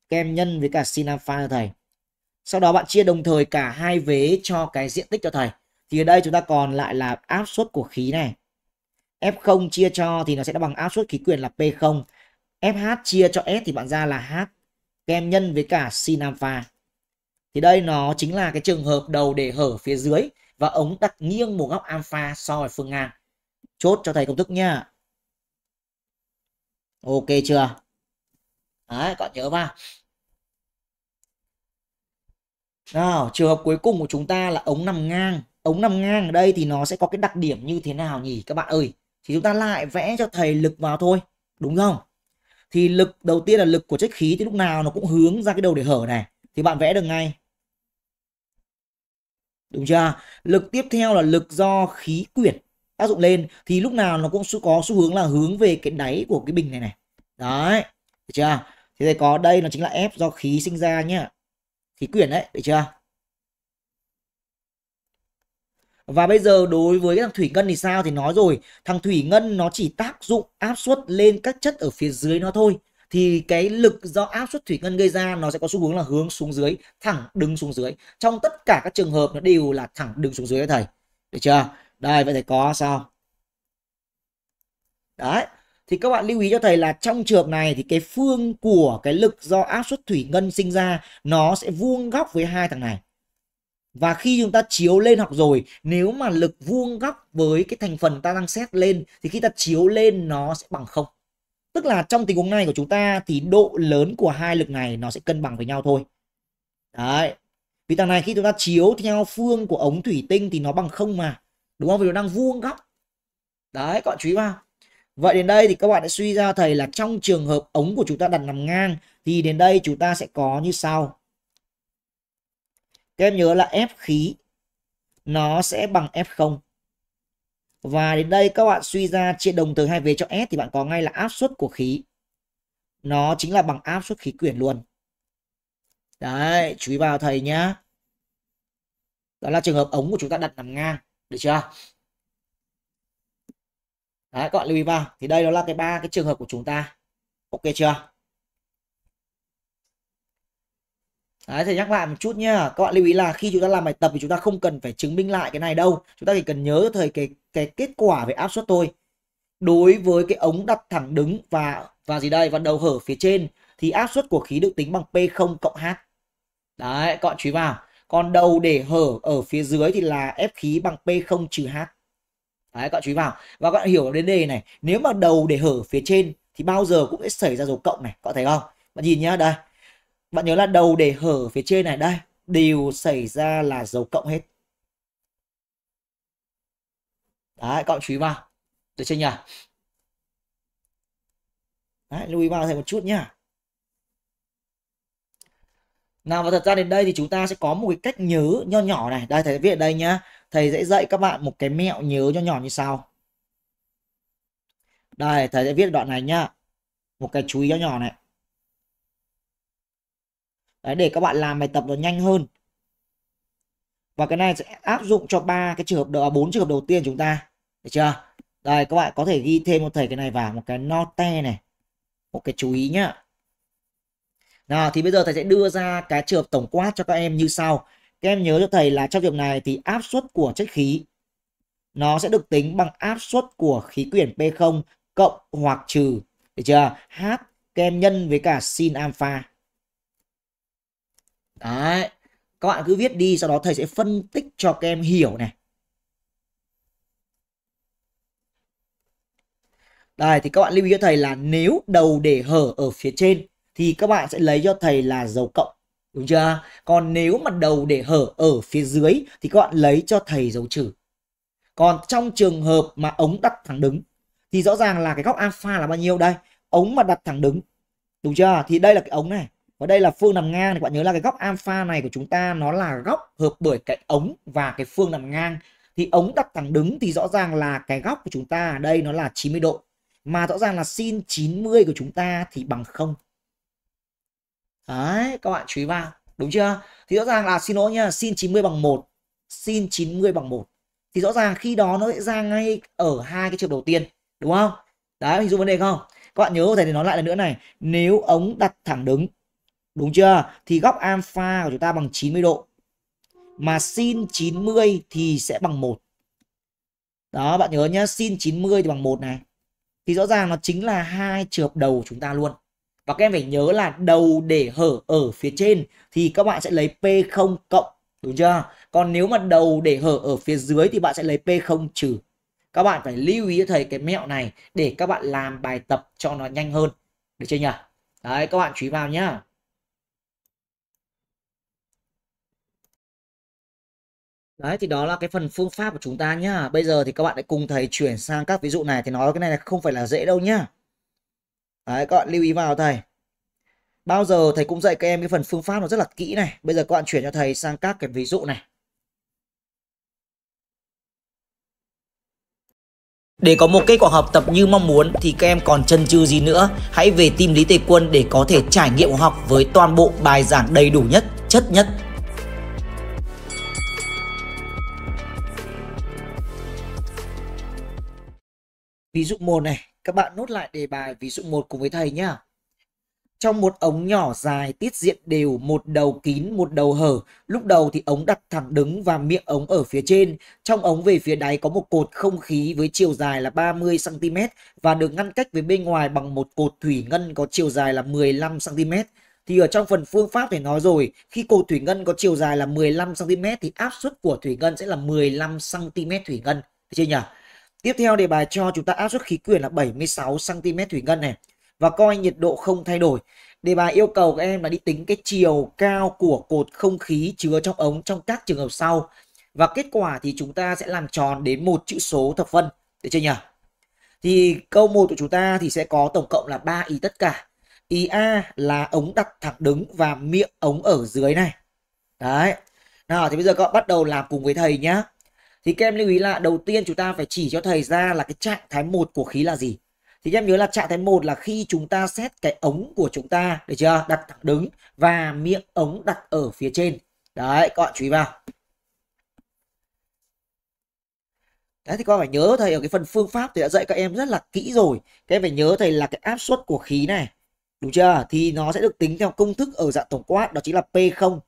A: kem nhân với cả sin alpha cho thầy sau đó bạn chia đồng thời cả hai vế cho cái diện tích cho thầy thì ở đây chúng ta còn lại là áp suất của khí này F0 chia cho thì nó sẽ bằng áp suất khí quyển là P0 FH chia cho S thì bạn ra là H kem nhân với cả sin alpha thì đây nó chính là cái trường hợp đầu để hở phía dưới và ống đặt nghiêng một góc alpha so với phương ngang. Chốt cho thầy công thức nha. Ok chưa? Đấy, các nhớ vào. Nào, trường hợp cuối cùng của chúng ta là ống nằm ngang. Ống nằm ngang ở đây thì nó sẽ có cái đặc điểm như thế nào nhỉ các bạn ơi? Thì chúng ta lại vẽ cho thầy lực vào thôi, đúng không? Thì lực đầu tiên là lực của chất khí thì lúc nào nó cũng hướng ra cái đầu để hở này. Thì bạn vẽ được ngay Đúng chưa? Lực tiếp theo là lực do khí quyển tác dụng lên thì lúc nào nó cũng có xu hướng là hướng về cái đáy của cái bình này này. Đấy, được chưa? Thế thì có đây nó chính là ép do khí sinh ra nhá. Khí quyển đấy, được chưa? Và bây giờ đối với cái thằng thủy ngân thì sao thì nói rồi, thằng thủy ngân nó chỉ tác dụng áp suất lên các chất ở phía dưới nó thôi thì cái lực do áp suất thủy ngân gây ra nó sẽ có xu hướng là hướng xuống dưới thẳng đứng xuống dưới trong tất cả các trường hợp nó đều là thẳng đứng xuống dưới đấy thầy được chưa đây vậy thầy có sao đấy thì các bạn lưu ý cho thầy là trong trường này thì cái phương của cái lực do áp suất thủy ngân sinh ra nó sẽ vuông góc với hai thằng này và khi chúng ta chiếu lên học rồi nếu mà lực vuông góc với cái thành phần ta đang xét lên thì khi ta chiếu lên nó sẽ bằng không Tức là trong tình huống này của chúng ta thì độ lớn của hai lực này nó sẽ cân bằng với nhau thôi. Đấy. Vì thằng này khi chúng ta chiếu theo phương của ống thủy tinh thì nó bằng không mà. Đúng không? Vì nó đang vuông góc. Đấy, các bạn chú ý vào. Vậy đến đây thì các bạn đã suy ra thầy là trong trường hợp ống của chúng ta đặt nằm ngang thì đến đây chúng ta sẽ có như sau. Các em nhớ là F khí nó sẽ bằng F0 và đến đây các bạn suy ra chia đồng từ hai vế cho S thì bạn có ngay là áp suất của khí. Nó chính là bằng áp suất khí quyển luôn. Đấy, chú ý vào thầy nhá. Đó là trường hợp ống của chúng ta đặt nằm ngang, được chưa? Đấy, các bạn lưu ý vào. Thì đây đó là cái ba cái trường hợp của chúng ta. Ok chưa? Đấy, thầy nhắc lại một chút nhá. Các bạn lưu ý là khi chúng ta làm bài tập thì chúng ta không cần phải chứng minh lại cái này đâu. Chúng ta chỉ cần nhớ thầy cái cái kết quả về áp suất thôi đối với cái ống đặt thẳng đứng và và gì đây và đầu hở phía trên thì áp suất của khí được tính bằng P0 cộng H. Đấy, các bạn chú ý vào. Còn đầu để hở ở phía dưới thì là ép khí bằng P0 trừ H. Đấy, các bạn chú ý vào. Và các bạn hiểu đến đây này, nếu mà đầu để hở phía trên thì bao giờ cũng sẽ xảy ra dấu cộng này, các bạn thấy không? Bạn nhìn nhá, đây. Bạn nhớ là đầu để hở phía trên này đây, đều xảy ra là dấu cộng hết đấy các bạn chú ý vào được chưa nhỉ đấy lưu ý vào thầy một chút nhá nào và thật ra đến đây thì chúng ta sẽ có một cái cách nhớ nho nhỏ này đây thầy viết ở đây nhá thầy sẽ dạy các bạn một cái mẹo nhớ nho nhỏ như sau đây thầy sẽ viết đoạn này nhá một cái chú ý nho nhỏ này Đấy, để các bạn làm bài tập nó nhanh hơn và cái này sẽ áp dụng cho ba cái trường hợp đó à, bốn trường hợp đầu tiên chúng ta được chưa đây các bạn có thể ghi thêm một thầy cái này vào một cái note này một cái chú ý nhá nào thì bây giờ thầy sẽ đưa ra cái trường tổng quát cho các em như sau các em nhớ cho thầy là trong trường này thì áp suất của chất khí nó sẽ được tính bằng áp suất của khí quyển P0 cộng hoặc trừ được chưa H các em nhân với cả sin alpha đấy các bạn cứ viết đi sau đó thầy sẽ phân tích cho các em hiểu này Đây thì các bạn lưu ý cho thầy là nếu đầu để hở ở phía trên thì các bạn sẽ lấy cho thầy là dấu cộng. Đúng chưa? Còn nếu mà đầu để hở ở phía dưới thì các bạn lấy cho thầy dấu trừ. Còn trong trường hợp mà ống đặt thẳng đứng thì rõ ràng là cái góc alpha là bao nhiêu đây? Ống mà đặt thẳng đứng. Đúng chưa? Thì đây là cái ống này. Và đây là phương nằm ngang thì các bạn nhớ là cái góc alpha này của chúng ta nó là góc hợp bởi cái ống và cái phương nằm ngang. Thì ống đặt thẳng đứng thì rõ ràng là cái góc của chúng ta ở đây nó là 90 độ mà rõ ràng là sin 90 của chúng ta thì bằng không đấy các bạn chú ý vào đúng chưa thì rõ ràng là xin lỗi nha sin 90 bằng 1 sin 90 bằng 1 thì rõ ràng khi đó nó sẽ ra ngay ở hai cái trường đầu tiên đúng không đấy hình dung vấn đề không các bạn nhớ thầy thì nói lại lần nữa này nếu ống đặt thẳng đứng đúng chưa thì góc alpha của chúng ta bằng 90 độ mà sin 90 thì sẽ bằng 1 đó bạn nhớ nhá sin 90 thì bằng 1 này thì rõ ràng nó chính là hai trường đầu của chúng ta luôn và các em phải nhớ là đầu để hở ở phía trên thì các bạn sẽ lấy P0 cộng đúng chưa còn nếu mà đầu để hở ở phía dưới thì bạn sẽ lấy P0 trừ các bạn phải lưu ý cho thầy cái mẹo này để các bạn làm bài tập cho nó nhanh hơn được chưa nhỉ đấy các bạn chú ý vào nhá Đấy thì đó là cái phần phương pháp của chúng ta nhá. Bây giờ thì các bạn hãy cùng thầy chuyển sang các ví dụ này thì nói cái này là không phải là dễ đâu nhá. Đấy các bạn lưu ý vào thầy. Bao giờ thầy cũng dạy các em cái phần phương pháp nó rất là kỹ này. Bây giờ các bạn chuyển cho thầy sang các cái ví dụ này. Để có một kết quả học tập như mong muốn thì các em còn chân chừ gì nữa? Hãy về tìm Lý Tề Quân để có thể trải nghiệm học với toàn bộ bài giảng đầy đủ nhất, chất nhất Ví dụ 1 này, các bạn nốt lại đề bài ví dụ 1 cùng với thầy nhá. Trong một ống nhỏ dài tiết diện đều một đầu kín một đầu hở. Lúc đầu thì ống đặt thẳng đứng và miệng ống ở phía trên. Trong ống về phía đáy có một cột không khí với chiều dài là 30cm và được ngăn cách với bên ngoài bằng một cột thủy ngân có chiều dài là 15cm. Thì ở trong phần phương pháp thì nói rồi, khi cột thủy ngân có chiều dài là 15cm thì áp suất của thủy ngân sẽ là 15cm thủy ngân. Được chưa nhỉ? Tiếp theo đề bài cho chúng ta áp suất khí quyển là 76 cm thủy ngân này và coi nhiệt độ không thay đổi. Đề bài yêu cầu các em là đi tính cái chiều cao của cột không khí chứa trong ống trong các trường hợp sau. Và kết quả thì chúng ta sẽ làm tròn đến một chữ số thập phân. Được chưa nhỉ? Thì câu 1 của chúng ta thì sẽ có tổng cộng là 3 ý tất cả. Ý A là ống đặt thẳng đứng và miệng ống ở dưới này. Đấy. Nào thì bây giờ các bạn bắt đầu làm cùng với thầy nhá thì các em lưu ý là đầu tiên chúng ta phải chỉ cho thầy ra là cái trạng thái một của khí là gì thì các em nhớ là trạng thái một là khi chúng ta xét cái ống của chúng ta được chưa đặt thẳng đứng và miệng ống đặt ở phía trên đấy các bạn chú ý vào Đấy, thì các bạn phải nhớ thầy ở cái phần phương pháp thì đã dạy các em rất là kỹ rồi. Các em phải nhớ thầy là cái áp suất của khí này. Đúng chưa? Thì nó sẽ được tính theo công thức ở dạng tổng quát đó chính là P0.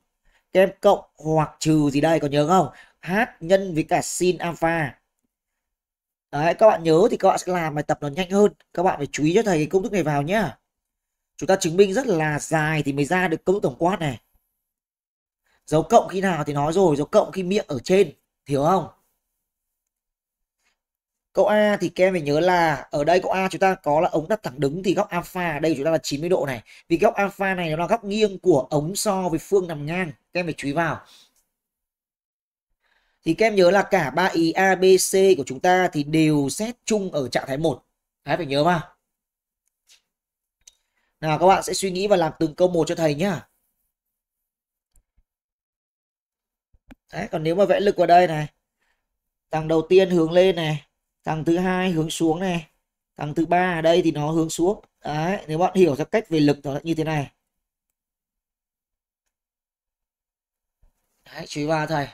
A: Các em cộng hoặc trừ gì đây có nhớ không? h nhân với cả sin alpha đấy các bạn nhớ thì các bạn sẽ làm bài tập nó nhanh hơn các bạn phải chú ý cho thầy cái công thức này vào nhá chúng ta chứng minh rất là dài thì mới ra được công thức tổng quát này dấu cộng khi nào thì nói rồi dấu cộng khi miệng ở trên hiểu không Câu A thì các em phải nhớ là ở đây câu A chúng ta có là ống đặt thẳng đứng thì góc alpha ở đây chúng ta là 90 độ này. Vì góc alpha này nó là góc nghiêng của ống so với phương nằm ngang. Các em phải chú ý vào thì các em nhớ là cả ba ý A, B, C của chúng ta thì đều xét chung ở trạng thái 1. Đấy phải nhớ mà. Nào các bạn sẽ suy nghĩ và làm từng câu một cho thầy nhá. Đấy, còn nếu mà vẽ lực vào đây này, thằng đầu tiên hướng lên này, thằng thứ hai hướng xuống này, thằng thứ ba ở đây thì nó hướng xuống. Đấy, nếu bạn hiểu ra cách về lực nó như thế này. Đấy, chú ý vào thầy.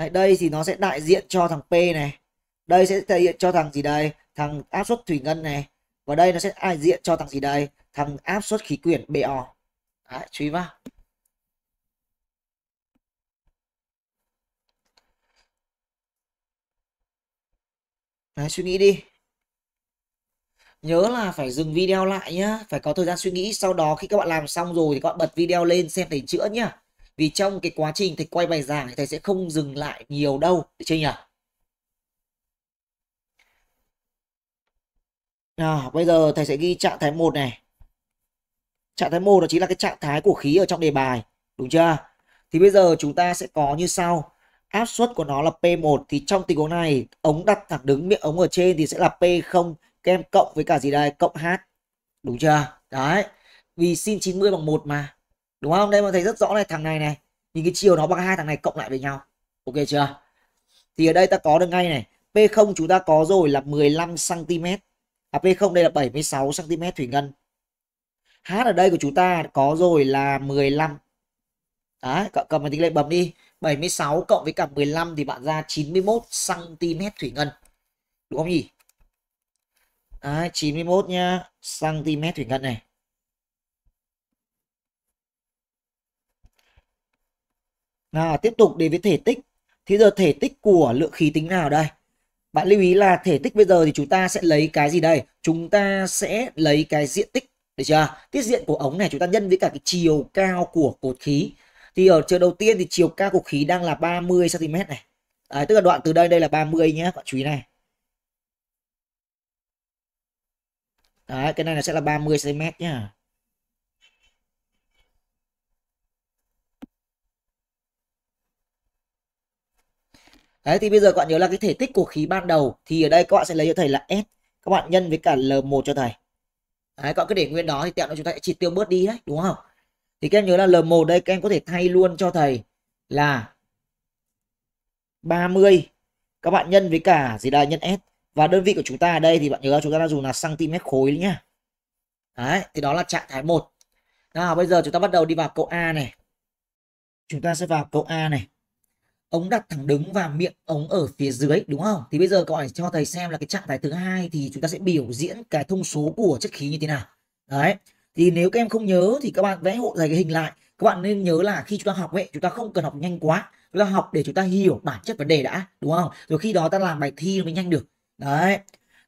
A: Đấy, đây thì nó sẽ đại diện cho thằng P này. Đây sẽ đại diện cho thằng gì đây? Thằng áp suất thủy ngân này. Và đây nó sẽ đại diện cho thằng gì đây? Thằng áp suất khí quyển BO. Đấy, chú ý vào. Đấy, suy nghĩ đi. Nhớ là phải dừng video lại nhá, phải có thời gian suy nghĩ, sau đó khi các bạn làm xong rồi thì các bạn bật video lên xem để chữa nhá vì trong cái quá trình thầy quay bài giảng thì thầy sẽ không dừng lại nhiều đâu được chưa nhỉ à, bây giờ thầy sẽ ghi trạng thái một này trạng thái một đó chính là cái trạng thái của khí ở trong đề bài đúng chưa thì bây giờ chúng ta sẽ có như sau áp suất của nó là P1 thì trong tình huống này ống đặt thẳng đứng miệng ống ở trên thì sẽ là P0 kem cộng với cả gì đây cộng H đúng chưa đấy vì sin 90 bằng 1 mà đúng không đây mà thấy rất rõ này thằng này này nhìn cái chiều nó bằng hai thằng này cộng lại với nhau ok chưa thì ở đây ta có được ngay này P0 chúng ta có rồi là 15 cm à P0 đây là 76 cm thủy ngân H ở đây của chúng ta có rồi là 15 đấy cậu cầm máy tính lên bấm đi 76 cộng với cả 15 thì bạn ra 91 cm thủy ngân đúng không nhỉ đấy, 91 nhá cm thủy ngân này À, tiếp tục đến với thể tích. Thì giờ thể tích của lượng khí tính nào đây? Bạn lưu ý là thể tích bây giờ thì chúng ta sẽ lấy cái gì đây? Chúng ta sẽ lấy cái diện tích. Được chưa? Tiết diện của ống này chúng ta nhân với cả cái chiều cao của cột khí. Thì ở trường đầu tiên thì chiều cao của khí đang là 30cm này. Đấy, tức là đoạn từ đây đây là 30 nhé. Bạn chú ý này. Đấy, cái này là sẽ là 30cm nhé Đấy thì bây giờ các bạn nhớ là cái thể tích của khí ban đầu thì ở đây các bạn sẽ lấy cho thầy là S. Các bạn nhân với cả L1 cho thầy. Đấy, các bạn cứ để nguyên đó thì tẹo nó chúng ta sẽ chỉ tiêu bớt đi đấy, đúng không? Thì các em nhớ là L1 đây các em có thể thay luôn cho thầy là 30. Các bạn nhân với cả gì đây nhân S. Và đơn vị của chúng ta ở đây thì bạn nhớ là chúng ta đã dùng là cm khối nhá. Đấy, thì đó là trạng thái 1. Nào bây giờ chúng ta bắt đầu đi vào câu A này. Chúng ta sẽ vào câu A này ống đặt thẳng đứng và miệng ống ở phía dưới đúng không thì bây giờ các bạn cho thầy xem là cái trạng thái thứ hai thì chúng ta sẽ biểu diễn cái thông số của chất khí như thế nào đấy thì nếu các em không nhớ thì các bạn vẽ hộ thầy cái hình lại các bạn nên nhớ là khi chúng ta học ấy chúng ta không cần học nhanh quá chúng ta học để chúng ta hiểu bản chất vấn đề đã đúng không rồi khi đó ta làm bài thi mới nhanh được đấy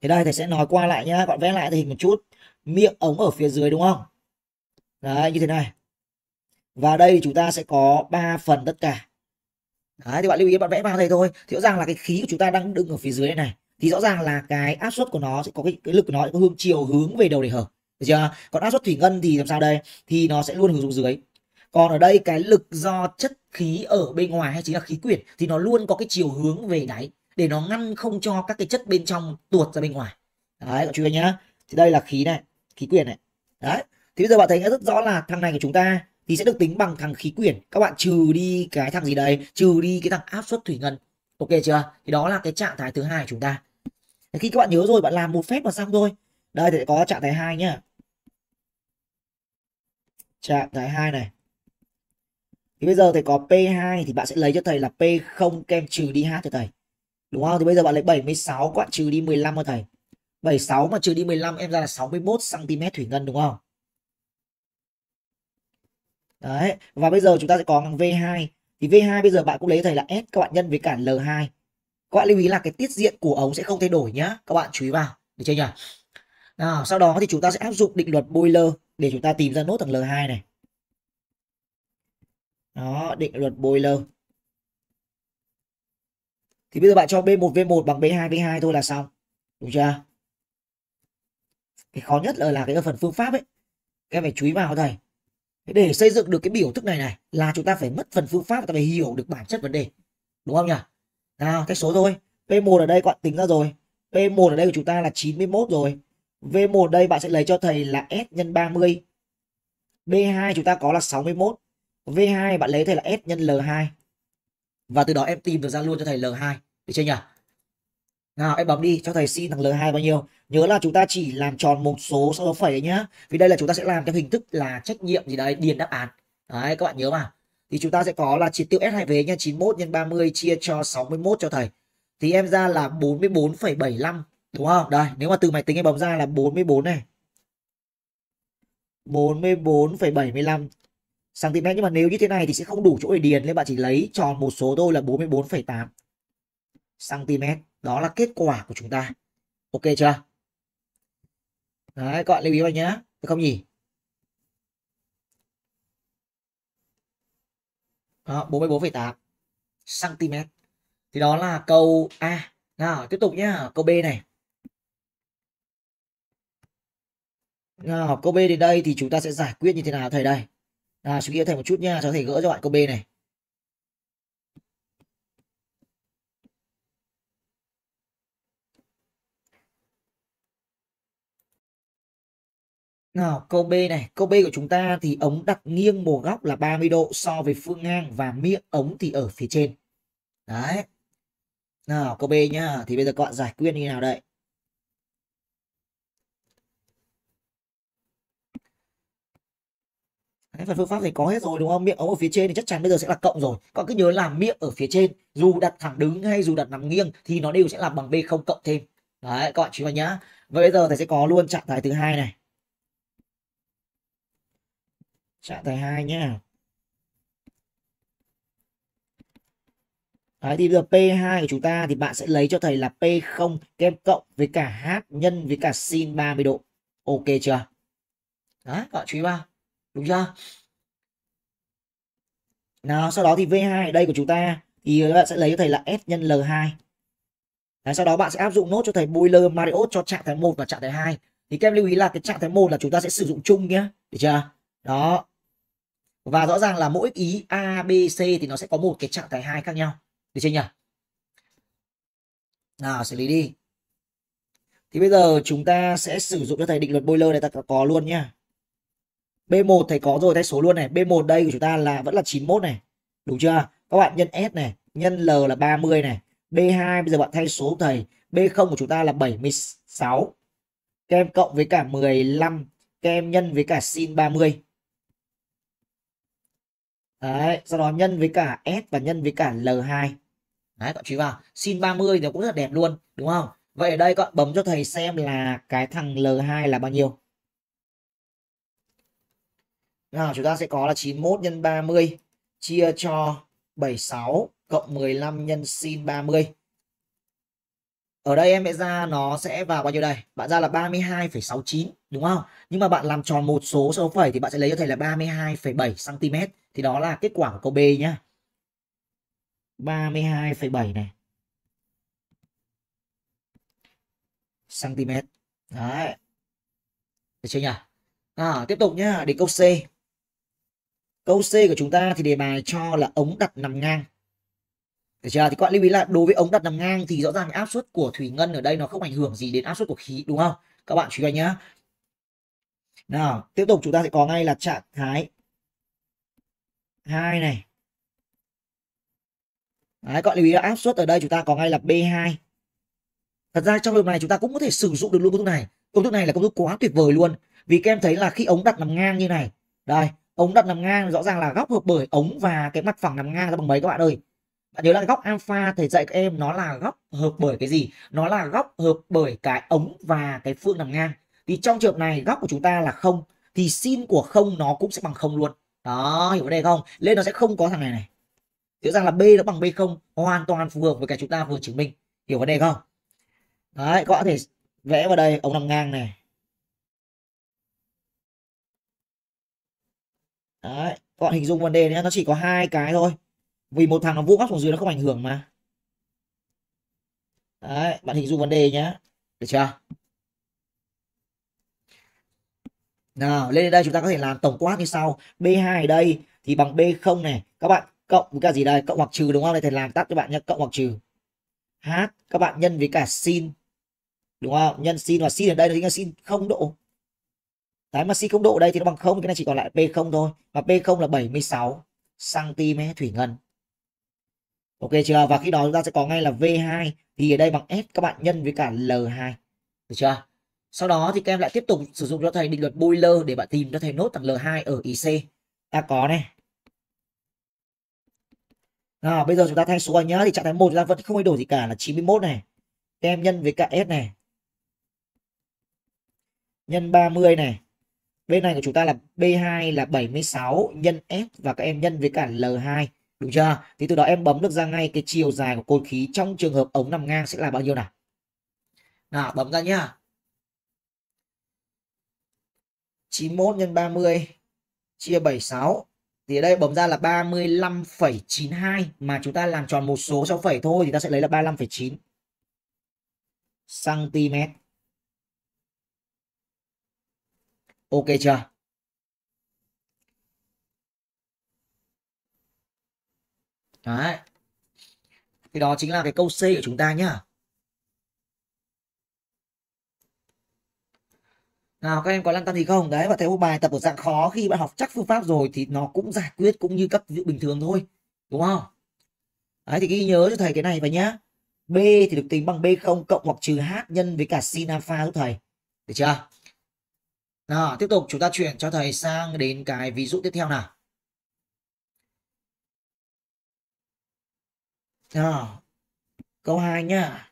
A: thì đây thầy sẽ nói qua lại nhá các bạn vẽ lại hình một chút miệng ống ở phía dưới đúng không đấy như thế này và đây thì chúng ta sẽ có 3 phần tất cả Đấy, thì bạn lưu ý bạn vẽ vào đây thôi thì rõ ràng là cái khí của chúng ta đang đứng ở phía dưới này thì rõ ràng là cái áp suất của nó sẽ có cái, cái lực của nó có hướng chiều hướng về đầu để hở được chưa còn áp suất thủy ngân thì làm sao đây thì nó sẽ luôn hướng xuống dưới còn ở đây cái lực do chất khí ở bên ngoài hay chính là khí quyển thì nó luôn có cái chiều hướng về đáy để nó ngăn không cho các cái chất bên trong tuột ra bên ngoài đấy các chú ý nhá thì đây là khí này khí quyển này đấy thì bây giờ bạn thấy rất rõ là thằng này của chúng ta thì sẽ được tính bằng thằng khí quyển các bạn trừ đi cái thằng gì đấy trừ đi cái thằng áp suất thủy ngân ok chưa thì đó là cái trạng thái thứ hai của chúng ta thì khi các bạn nhớ rồi bạn làm một phép là xong thôi đây thì có trạng thái hai nhá trạng thái hai này thì bây giờ thầy có P2 thì bạn sẽ lấy cho thầy là P0 kem trừ đi h cho thầy. Đúng không? Thì bây giờ bạn lấy 76 các bạn trừ đi 15 cho thầy. 76 mà trừ đi 15 em ra là 61 cm thủy ngân đúng không? đấy và bây giờ chúng ta sẽ có V2 thì V2 bây giờ bạn cũng lấy thầy là S các bạn nhân với cả L2 các bạn lưu ý là cái tiết diện của ống sẽ không thay đổi nhá các bạn chú ý vào được chưa nhỉ nào sau đó thì chúng ta sẽ áp dụng định luật boiler để chúng ta tìm ra nốt tầng L2 này đó định luật boiler thì bây giờ bạn cho B1 V1 bằng B2 V2 thôi là xong đúng chưa cái khó nhất là, là cái phần phương pháp ấy các em phải chú ý vào thầy để xây dựng được cái biểu thức này này là chúng ta phải mất phần phương pháp chúng ta phải hiểu được bản chất vấn đề đúng không nhỉ nào cái số thôi P1 ở đây bạn tính ra rồi P1 ở đây của chúng ta là 91 rồi V1 đây bạn sẽ lấy cho thầy là S nhân 30 B2 chúng ta có là 61 V2 bạn lấy thầy là S nhân L2 và từ đó em tìm được ra luôn cho thầy L2 được chưa nhỉ nào em bấm đi cho thầy xin thằng L2 bao nhiêu nhớ là chúng ta chỉ làm tròn một số sau đó phẩy nhá vì đây là chúng ta sẽ làm theo hình thức là trách nhiệm gì đấy điền đáp án đấy các bạn nhớ mà thì chúng ta sẽ có là chỉ tiêu S2 vế nha 91 nhân 30 chia cho 61 cho thầy thì em ra là 44,75 đúng không đây nếu mà từ máy tính em bấm ra là 44 này 44,75 cm nhưng mà nếu như thế này thì sẽ không đủ chỗ để điền nên bạn chỉ lấy tròn một số thôi là 44,8 cm đó là kết quả của chúng ta ok chưa đấy các bạn lưu ý vào nhé được không nhỉ đó, 44,8 cm thì đó là câu A nào tiếp tục nhá câu B này nào câu B đến đây thì chúng ta sẽ giải quyết như thế nào thầy đây nào suy nghĩ thầy một chút nha cho thầy gỡ cho bạn câu B này nào, câu B này, câu B của chúng ta thì ống đặt nghiêng một góc là 30 độ so với phương ngang và miệng ống thì ở phía trên. Đấy. Nào, câu B nhá. Thì bây giờ các bạn giải quyết như nào đây? Đấy, phần phương pháp thì có hết rồi đúng không? Miệng ống ở phía trên thì chắc chắn bây giờ sẽ là cộng rồi. Các bạn cứ nhớ là miệng ở phía trên, dù đặt thẳng đứng hay dù đặt nằm nghiêng thì nó đều sẽ là bằng B không cộng thêm. Đấy, các bạn chú ý nhá. Vậy bây giờ thầy sẽ có luôn trạng thái thứ hai này trả tài hai nhé Đấy, thì bây giờ P2 của chúng ta thì bạn sẽ lấy cho thầy là P0 kèm cộng với cả H nhân với cả sin 30 độ. Ok chưa? Đấy, các bạn chú ý vào. Đúng chưa? Nào, sau đó thì V2 ở đây của chúng ta thì các bạn sẽ lấy cho thầy là S nhân L2. Đấy, sau đó bạn sẽ áp dụng nốt cho thầy Boiler Marriott cho trạng thái 1 và trạng thái 2. Thì các em lưu ý là cái trạng thái 1 là chúng ta sẽ sử dụng chung nhé. Được chưa? Đó, và rõ ràng là mỗi ý a b c thì nó sẽ có một cái trạng thái hai khác nhau được chưa nhỉ nào xử lý đi thì bây giờ chúng ta sẽ sử dụng cho thầy định luật boiler này ta có luôn nhá B1 thầy có rồi thay số luôn này B1 đây của chúng ta là vẫn là 91 này đúng chưa các bạn nhân S này nhân L là 30 này B2 bây giờ bạn thay số thầy B0 của chúng ta là 76 các em cộng với cả 15 các em nhân với cả sin 30 Đấy, sau đó nhân với cả S và nhân với cả L2. Đấy, các chú vào. Sin 30 thì cũng rất đẹp luôn, đúng không? Vậy ở đây các bấm cho thầy xem là cái thằng L2 là bao nhiêu. Nào, chúng ta sẽ có là 91 nhân 30 chia cho 76 cộng 15 nhân sin 30 ở đây em vẽ ra nó sẽ vào bao nhiêu đây bạn ra là 32,69 đúng không nhưng mà bạn làm tròn một số số phẩy thì bạn sẽ lấy cho thầy là 32,7 cm thì đó là kết quả của câu B nhá 32,7 này cm đấy được chưa nhỉ à, tiếp tục nhá để câu C câu C của chúng ta thì đề bài cho là ống đặt nằm ngang được chưa? Thì các bạn lưu ý là đối với ống đặt nằm ngang thì rõ ràng áp suất của thủy ngân ở đây nó không ảnh hưởng gì đến áp suất của khí đúng không? Các bạn chú ý nhá. Nào, tiếp tục chúng ta sẽ có ngay là trạng thái hai này. Đấy, các bạn lưu ý là áp suất ở đây chúng ta có ngay là B2. Thật ra trong trường này chúng ta cũng có thể sử dụng được luôn công thức này. Công thức này là công thức quá tuyệt vời luôn. Vì các em thấy là khi ống đặt nằm ngang như này, đây, ống đặt nằm ngang rõ ràng là góc hợp bởi ống và cái mặt phẳng nằm ngang ra bằng mấy các bạn ơi? bạn nhớ là góc alpha thầy dạy các em nó là góc hợp bởi cái gì nó là góc hợp bởi cái ống và cái phương nằm ngang thì trong trường này góc của chúng ta là không thì sin của không nó cũng sẽ bằng không luôn đó hiểu vấn đề không nên nó sẽ không có thằng này này hiểu rằng là b nó bằng b không hoàn toàn phù hợp với cái chúng ta vừa chứng minh hiểu vấn đề không đấy có thể vẽ vào đây ống nằm ngang này đấy còn hình dung vấn đề nữa nó chỉ có hai cái thôi vì một thằng nó vuông góc xuống dưới nó không ảnh hưởng mà đấy bạn hình dung vấn đề nhá được chưa nào lên đây chúng ta có thể làm tổng quát như sau b2 ở đây thì bằng b0 này các bạn cộng với cả gì đây cộng hoặc trừ đúng không đây thầy làm tắt cho bạn nhé cộng hoặc trừ h các bạn nhân với cả sin đúng không nhân sin và sin ở đây nó là sin không độ Đấy mà sin không độ ở đây thì nó bằng không cái này chỉ còn lại B 0 thôi. Mà B 0 là 76 cm thủy ngân ok chưa và khi đó chúng ta sẽ có ngay là V2 thì ở đây bằng S các bạn nhân với cả L2 được chưa sau đó thì các em lại tiếp tục sử dụng cho thầy định luật Boiler để bạn tìm cho thầy nốt thằng L2 ở IC ta có này nào, bây giờ chúng ta thay số nhá thì trạng thái 1 chúng ta vẫn không thay đổi gì cả là 91 này. Các em nhân với cả S này. Nhân 30 này. Bên này của chúng ta là B2 là 76 nhân S và các em nhân với cả L2 được chưa? Thì từ đó em bấm được ra ngay cái chiều dài của cột khí trong trường hợp ống nằm ngang sẽ là bao nhiêu nào? Nào bấm ra nhá. 91 nhân 30 chia 76 thì ở đây bấm ra là 35,92 mà chúng ta làm tròn một số sau phẩy thôi thì ta sẽ lấy là 35,9 cm. Ok chưa? đấy thì đó chính là cái câu C của chúng ta nhá nào các em có lăn tăn gì không đấy và theo bài tập ở dạng khó khi bạn học chắc phương pháp rồi thì nó cũng giải quyết cũng như các ví dụ bình thường thôi đúng không đấy thì ghi nhớ cho thầy cái này vào nhá b thì được tính bằng b 0 cộng hoặc trừ h nhân với cả sin alpha giúp thầy được chưa nào tiếp tục chúng ta chuyển cho thầy sang đến cái ví dụ tiếp theo nào à, câu 2 nhá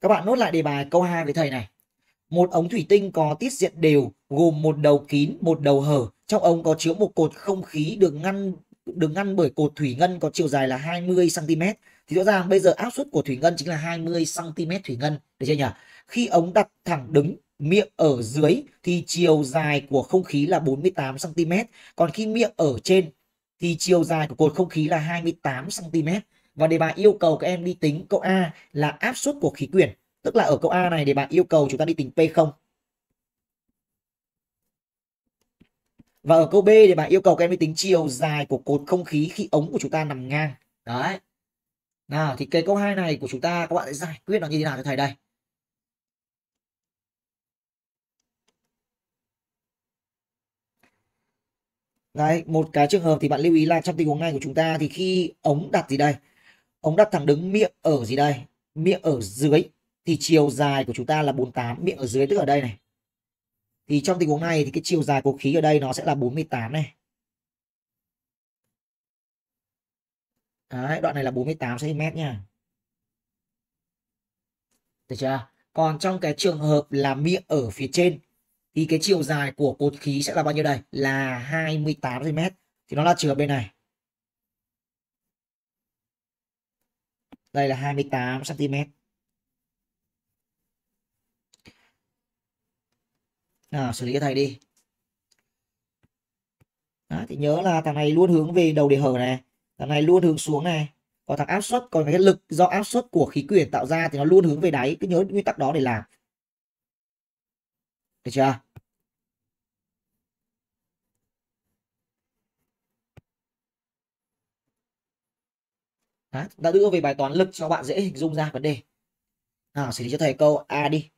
A: các bạn nốt lại đề bài câu 2 với thầy này một ống thủy tinh có tiết diện đều gồm một đầu kín một đầu hở trong ống có chứa một cột không khí được ngăn được ngăn bởi cột thủy ngân có chiều dài là 20 cm thì rõ ràng bây giờ áp suất của thủy ngân chính là 20 cm thủy ngân được chưa nhỉ khi ống đặt thẳng đứng miệng ở dưới thì chiều dài của không khí là 48 cm còn khi miệng ở trên thì chiều dài của cột không khí là 28 cm và đề bài yêu cầu các em đi tính câu A là áp suất của khí quyển tức là ở câu A này đề bài yêu cầu chúng ta đi tính P0 và ở câu B đề bài yêu cầu các em đi tính chiều dài của cột không khí khi ống của chúng ta nằm ngang đấy nào thì cái câu hai này của chúng ta các bạn sẽ giải quyết nó như thế nào cho thầy đây Đấy, một cái trường hợp thì bạn lưu ý là trong tình huống này của chúng ta thì khi ống đặt gì đây? Ống đặt thẳng đứng miệng ở gì đây? Miệng ở dưới thì chiều dài của chúng ta là 48, miệng ở dưới tức ở đây này. Thì trong tình huống này thì cái chiều dài của khí ở đây nó sẽ là 48 này. Đấy, đoạn này là 48 cm nha. Được chưa? Còn trong cái trường hợp là miệng ở phía trên thì cái chiều dài của cột khí sẽ là bao nhiêu đây là 28 cm thì nó là trừ hợp bên này đây là 28 cm nào xử lý cho thầy đi đó, thì nhớ là thằng này luôn hướng về đầu để hở này thằng này luôn hướng xuống này còn thằng áp suất còn cái lực do áp suất của khí quyển tạo ra thì nó luôn hướng về đáy cứ nhớ nguyên tắc đó để làm được chưa Đã đưa về bài toán lực cho bạn dễ hình dung ra vấn đề. Nào, xử lý cho thầy câu A đi.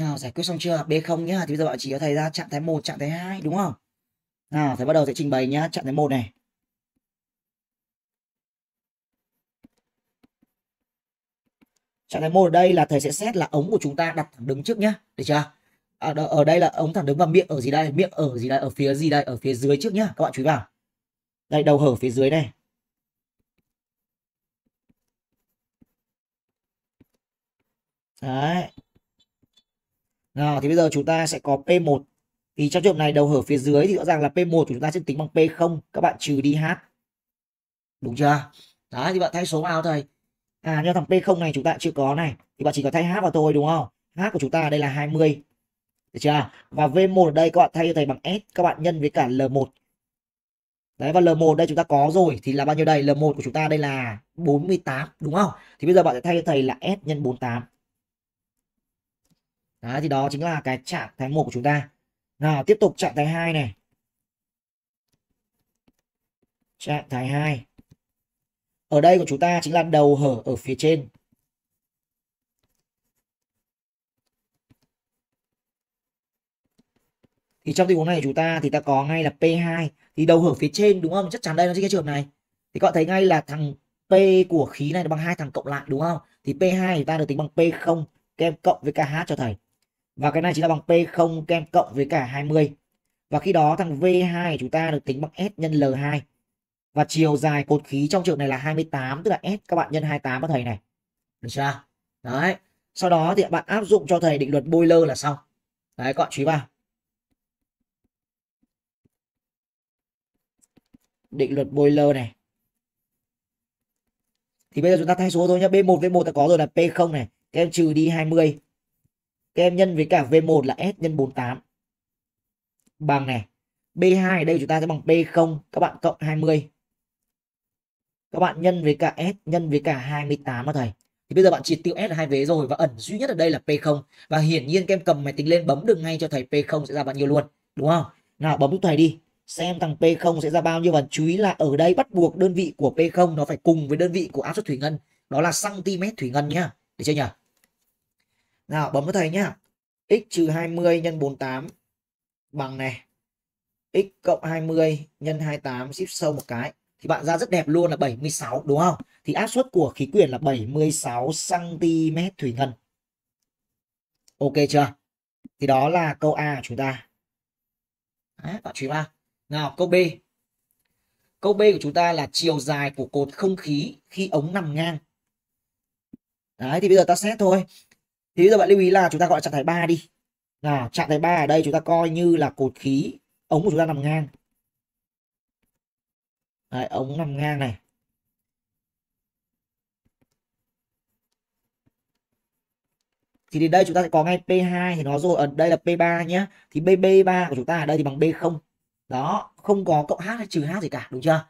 A: nào giải quyết xong chưa b không nhá thì bây giờ bạn chỉ có thầy ra trạng thái một trạng thái hai đúng không nào thầy bắt đầu sẽ trình bày nhá trạng thái một này trạng thái một ở đây là thầy sẽ xét là ống của chúng ta đặt thẳng đứng trước nhá được chưa à, đó, ở đây là ống thẳng đứng và miệng ở gì đây miệng ở gì đây ở phía gì đây ở phía dưới trước nhá các bạn chú ý vào đây đầu hở phía dưới này đấy nào ờ, thì bây giờ chúng ta sẽ có P1. Thì trong trường hợp này đầu hở phía dưới thì rõ ràng là P1 của chúng ta sẽ tính bằng P0. Các bạn trừ đi H. Đúng chưa? Đấy thì bạn thay số vào thôi. À nhưng thằng P0 này chúng ta chưa có này. Thì bạn chỉ có thay H vào thôi đúng không? H của chúng ta đây là 20. Được chưa? Và V1 ở đây các bạn thay cho thầy bằng S. Các bạn nhân với cả L1. Đấy và L1 đây chúng ta có rồi thì là bao nhiêu đây? L1 của chúng ta đây là 48 đúng không? Thì bây giờ bạn sẽ thay cho thầy là S nhân 48. Đấy, thì đó chính là cái trạng thái một của chúng ta nào tiếp tục trạng thái hai này trạng thái hai ở đây của chúng ta chính là đầu hở ở phía trên thì trong tình huống này chúng ta thì ta có ngay là P2 thì đầu hở phía trên đúng không chắc chắn đây nó chính cái trường này thì các bạn thấy ngay là thằng P của khí này bằng hai thằng cộng lại đúng không thì P2 chúng ta được tính bằng P0 kèm cộng với KH cho thầy và cái này chính là bằng P0 kem cộng với cả 20 và khi đó thằng V2 chúng ta được tính bằng S nhân L2 và chiều dài cột khí trong trường này là 28 tức là S các bạn nhân 28 của thầy này được chưa đấy sau đó thì bạn áp dụng cho thầy định luật boiler là xong đấy các bạn chú ý vào định luật boiler này thì bây giờ chúng ta thay số thôi nhá B1 V1 ta có rồi là P0 này các em trừ đi 20 các em nhân với cả V1 là S nhân 48 bằng này. B2 đây chúng ta sẽ bằng B0 các bạn cộng 20. Các bạn nhân với cả S nhân với cả 28 mà thầy. Thì bây giờ bạn triệt tiêu S là hai vế rồi và ẩn duy nhất ở đây là P0 và hiển nhiên các em cầm máy tính lên bấm được ngay cho thầy P0 sẽ ra bao nhiêu luôn, đúng không? Nào bấm giúp thầy đi. Xem thằng P0 sẽ ra bao nhiêu và chú ý là ở đây bắt buộc đơn vị của P0 nó phải cùng với đơn vị của áp suất thủy ngân, đó là cm thủy ngân nhá. Được chưa nhỉ? Nào bấm cho thầy nhá. x trừ 20 nhân 48 bằng này. x cộng 20 nhân 28 ship sâu một cái thì bạn ra rất đẹp luôn là 76 đúng không? Thì áp suất của khí quyển là 76 cm thủy ngân. Ok chưa? Thì đó là câu A của chúng ta. Đấy, bạn chú ý vào. Nào, câu B. Câu B của chúng ta là chiều dài của cột không khí khi ống nằm ngang. Đấy, thì bây giờ ta xét thôi thì bây giờ bạn lưu ý là chúng ta gọi trạng thái 3 đi là trạng thái 3 ở đây chúng ta coi như là cột khí ống của chúng ta nằm ngang Đấy, ống nằm ngang này thì đến đây chúng ta sẽ có ngay P2 thì nó rồi ở đây là P3 nhé thì BB3 của chúng ta ở đây thì bằng B0 đó không có cộng H hay trừ H gì cả đúng chưa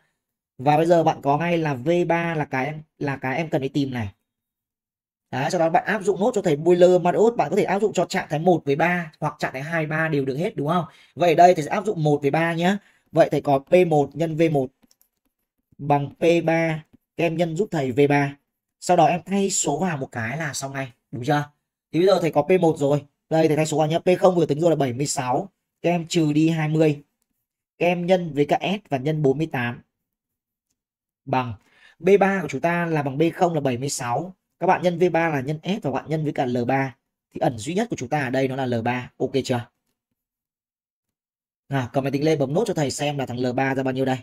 A: và bây giờ bạn có ngay là V3 là cái em là cái em cần đi tìm này Đấy, sau đó bạn áp dụng nốt cho thầy Boiler Marot bạn có thể áp dụng cho trạng thái 1 với 3 hoặc trạng thái 2 3 đều được hết đúng không? Vậy đây thầy sẽ áp dụng 1 với 3 nhé. Vậy thầy có P1 nhân V1 bằng P3 các em nhân giúp thầy V3. Sau đó em thay số vào một cái là xong ngay, đúng chưa? Thì bây giờ thầy có P1 rồi. Đây thầy thay số vào nhé. P0 vừa tính rồi là 76. Các em trừ đi 20. Các em nhân với cả S và nhân 48 bằng B3 của chúng ta là bằng B0 là 76 các bạn nhân v 3 là nhân S và bạn nhân với cả L3 thì ẩn duy nhất của chúng ta ở đây nó là L3 ok chưa nào cầm máy tính lên bấm nốt cho thầy xem là thằng L3 ra bao nhiêu đây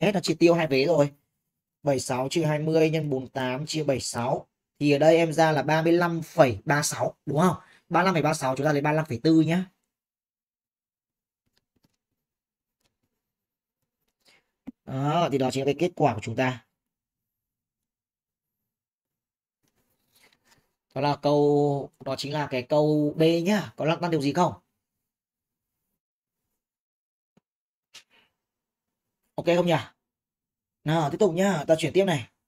A: S nó chỉ tiêu hai vế rồi 76 chia 20 nhân 48 chia 76 thì ở đây em ra là 35,36 đúng không 35,36 chúng ta lấy 35,4 nhé đó thì đó chính là cái kết quả của chúng ta đó là câu đó chính là cái câu B nhá có lăn tăn điều gì không ok không nhỉ nào tiếp tục nhá ta chuyển tiếp này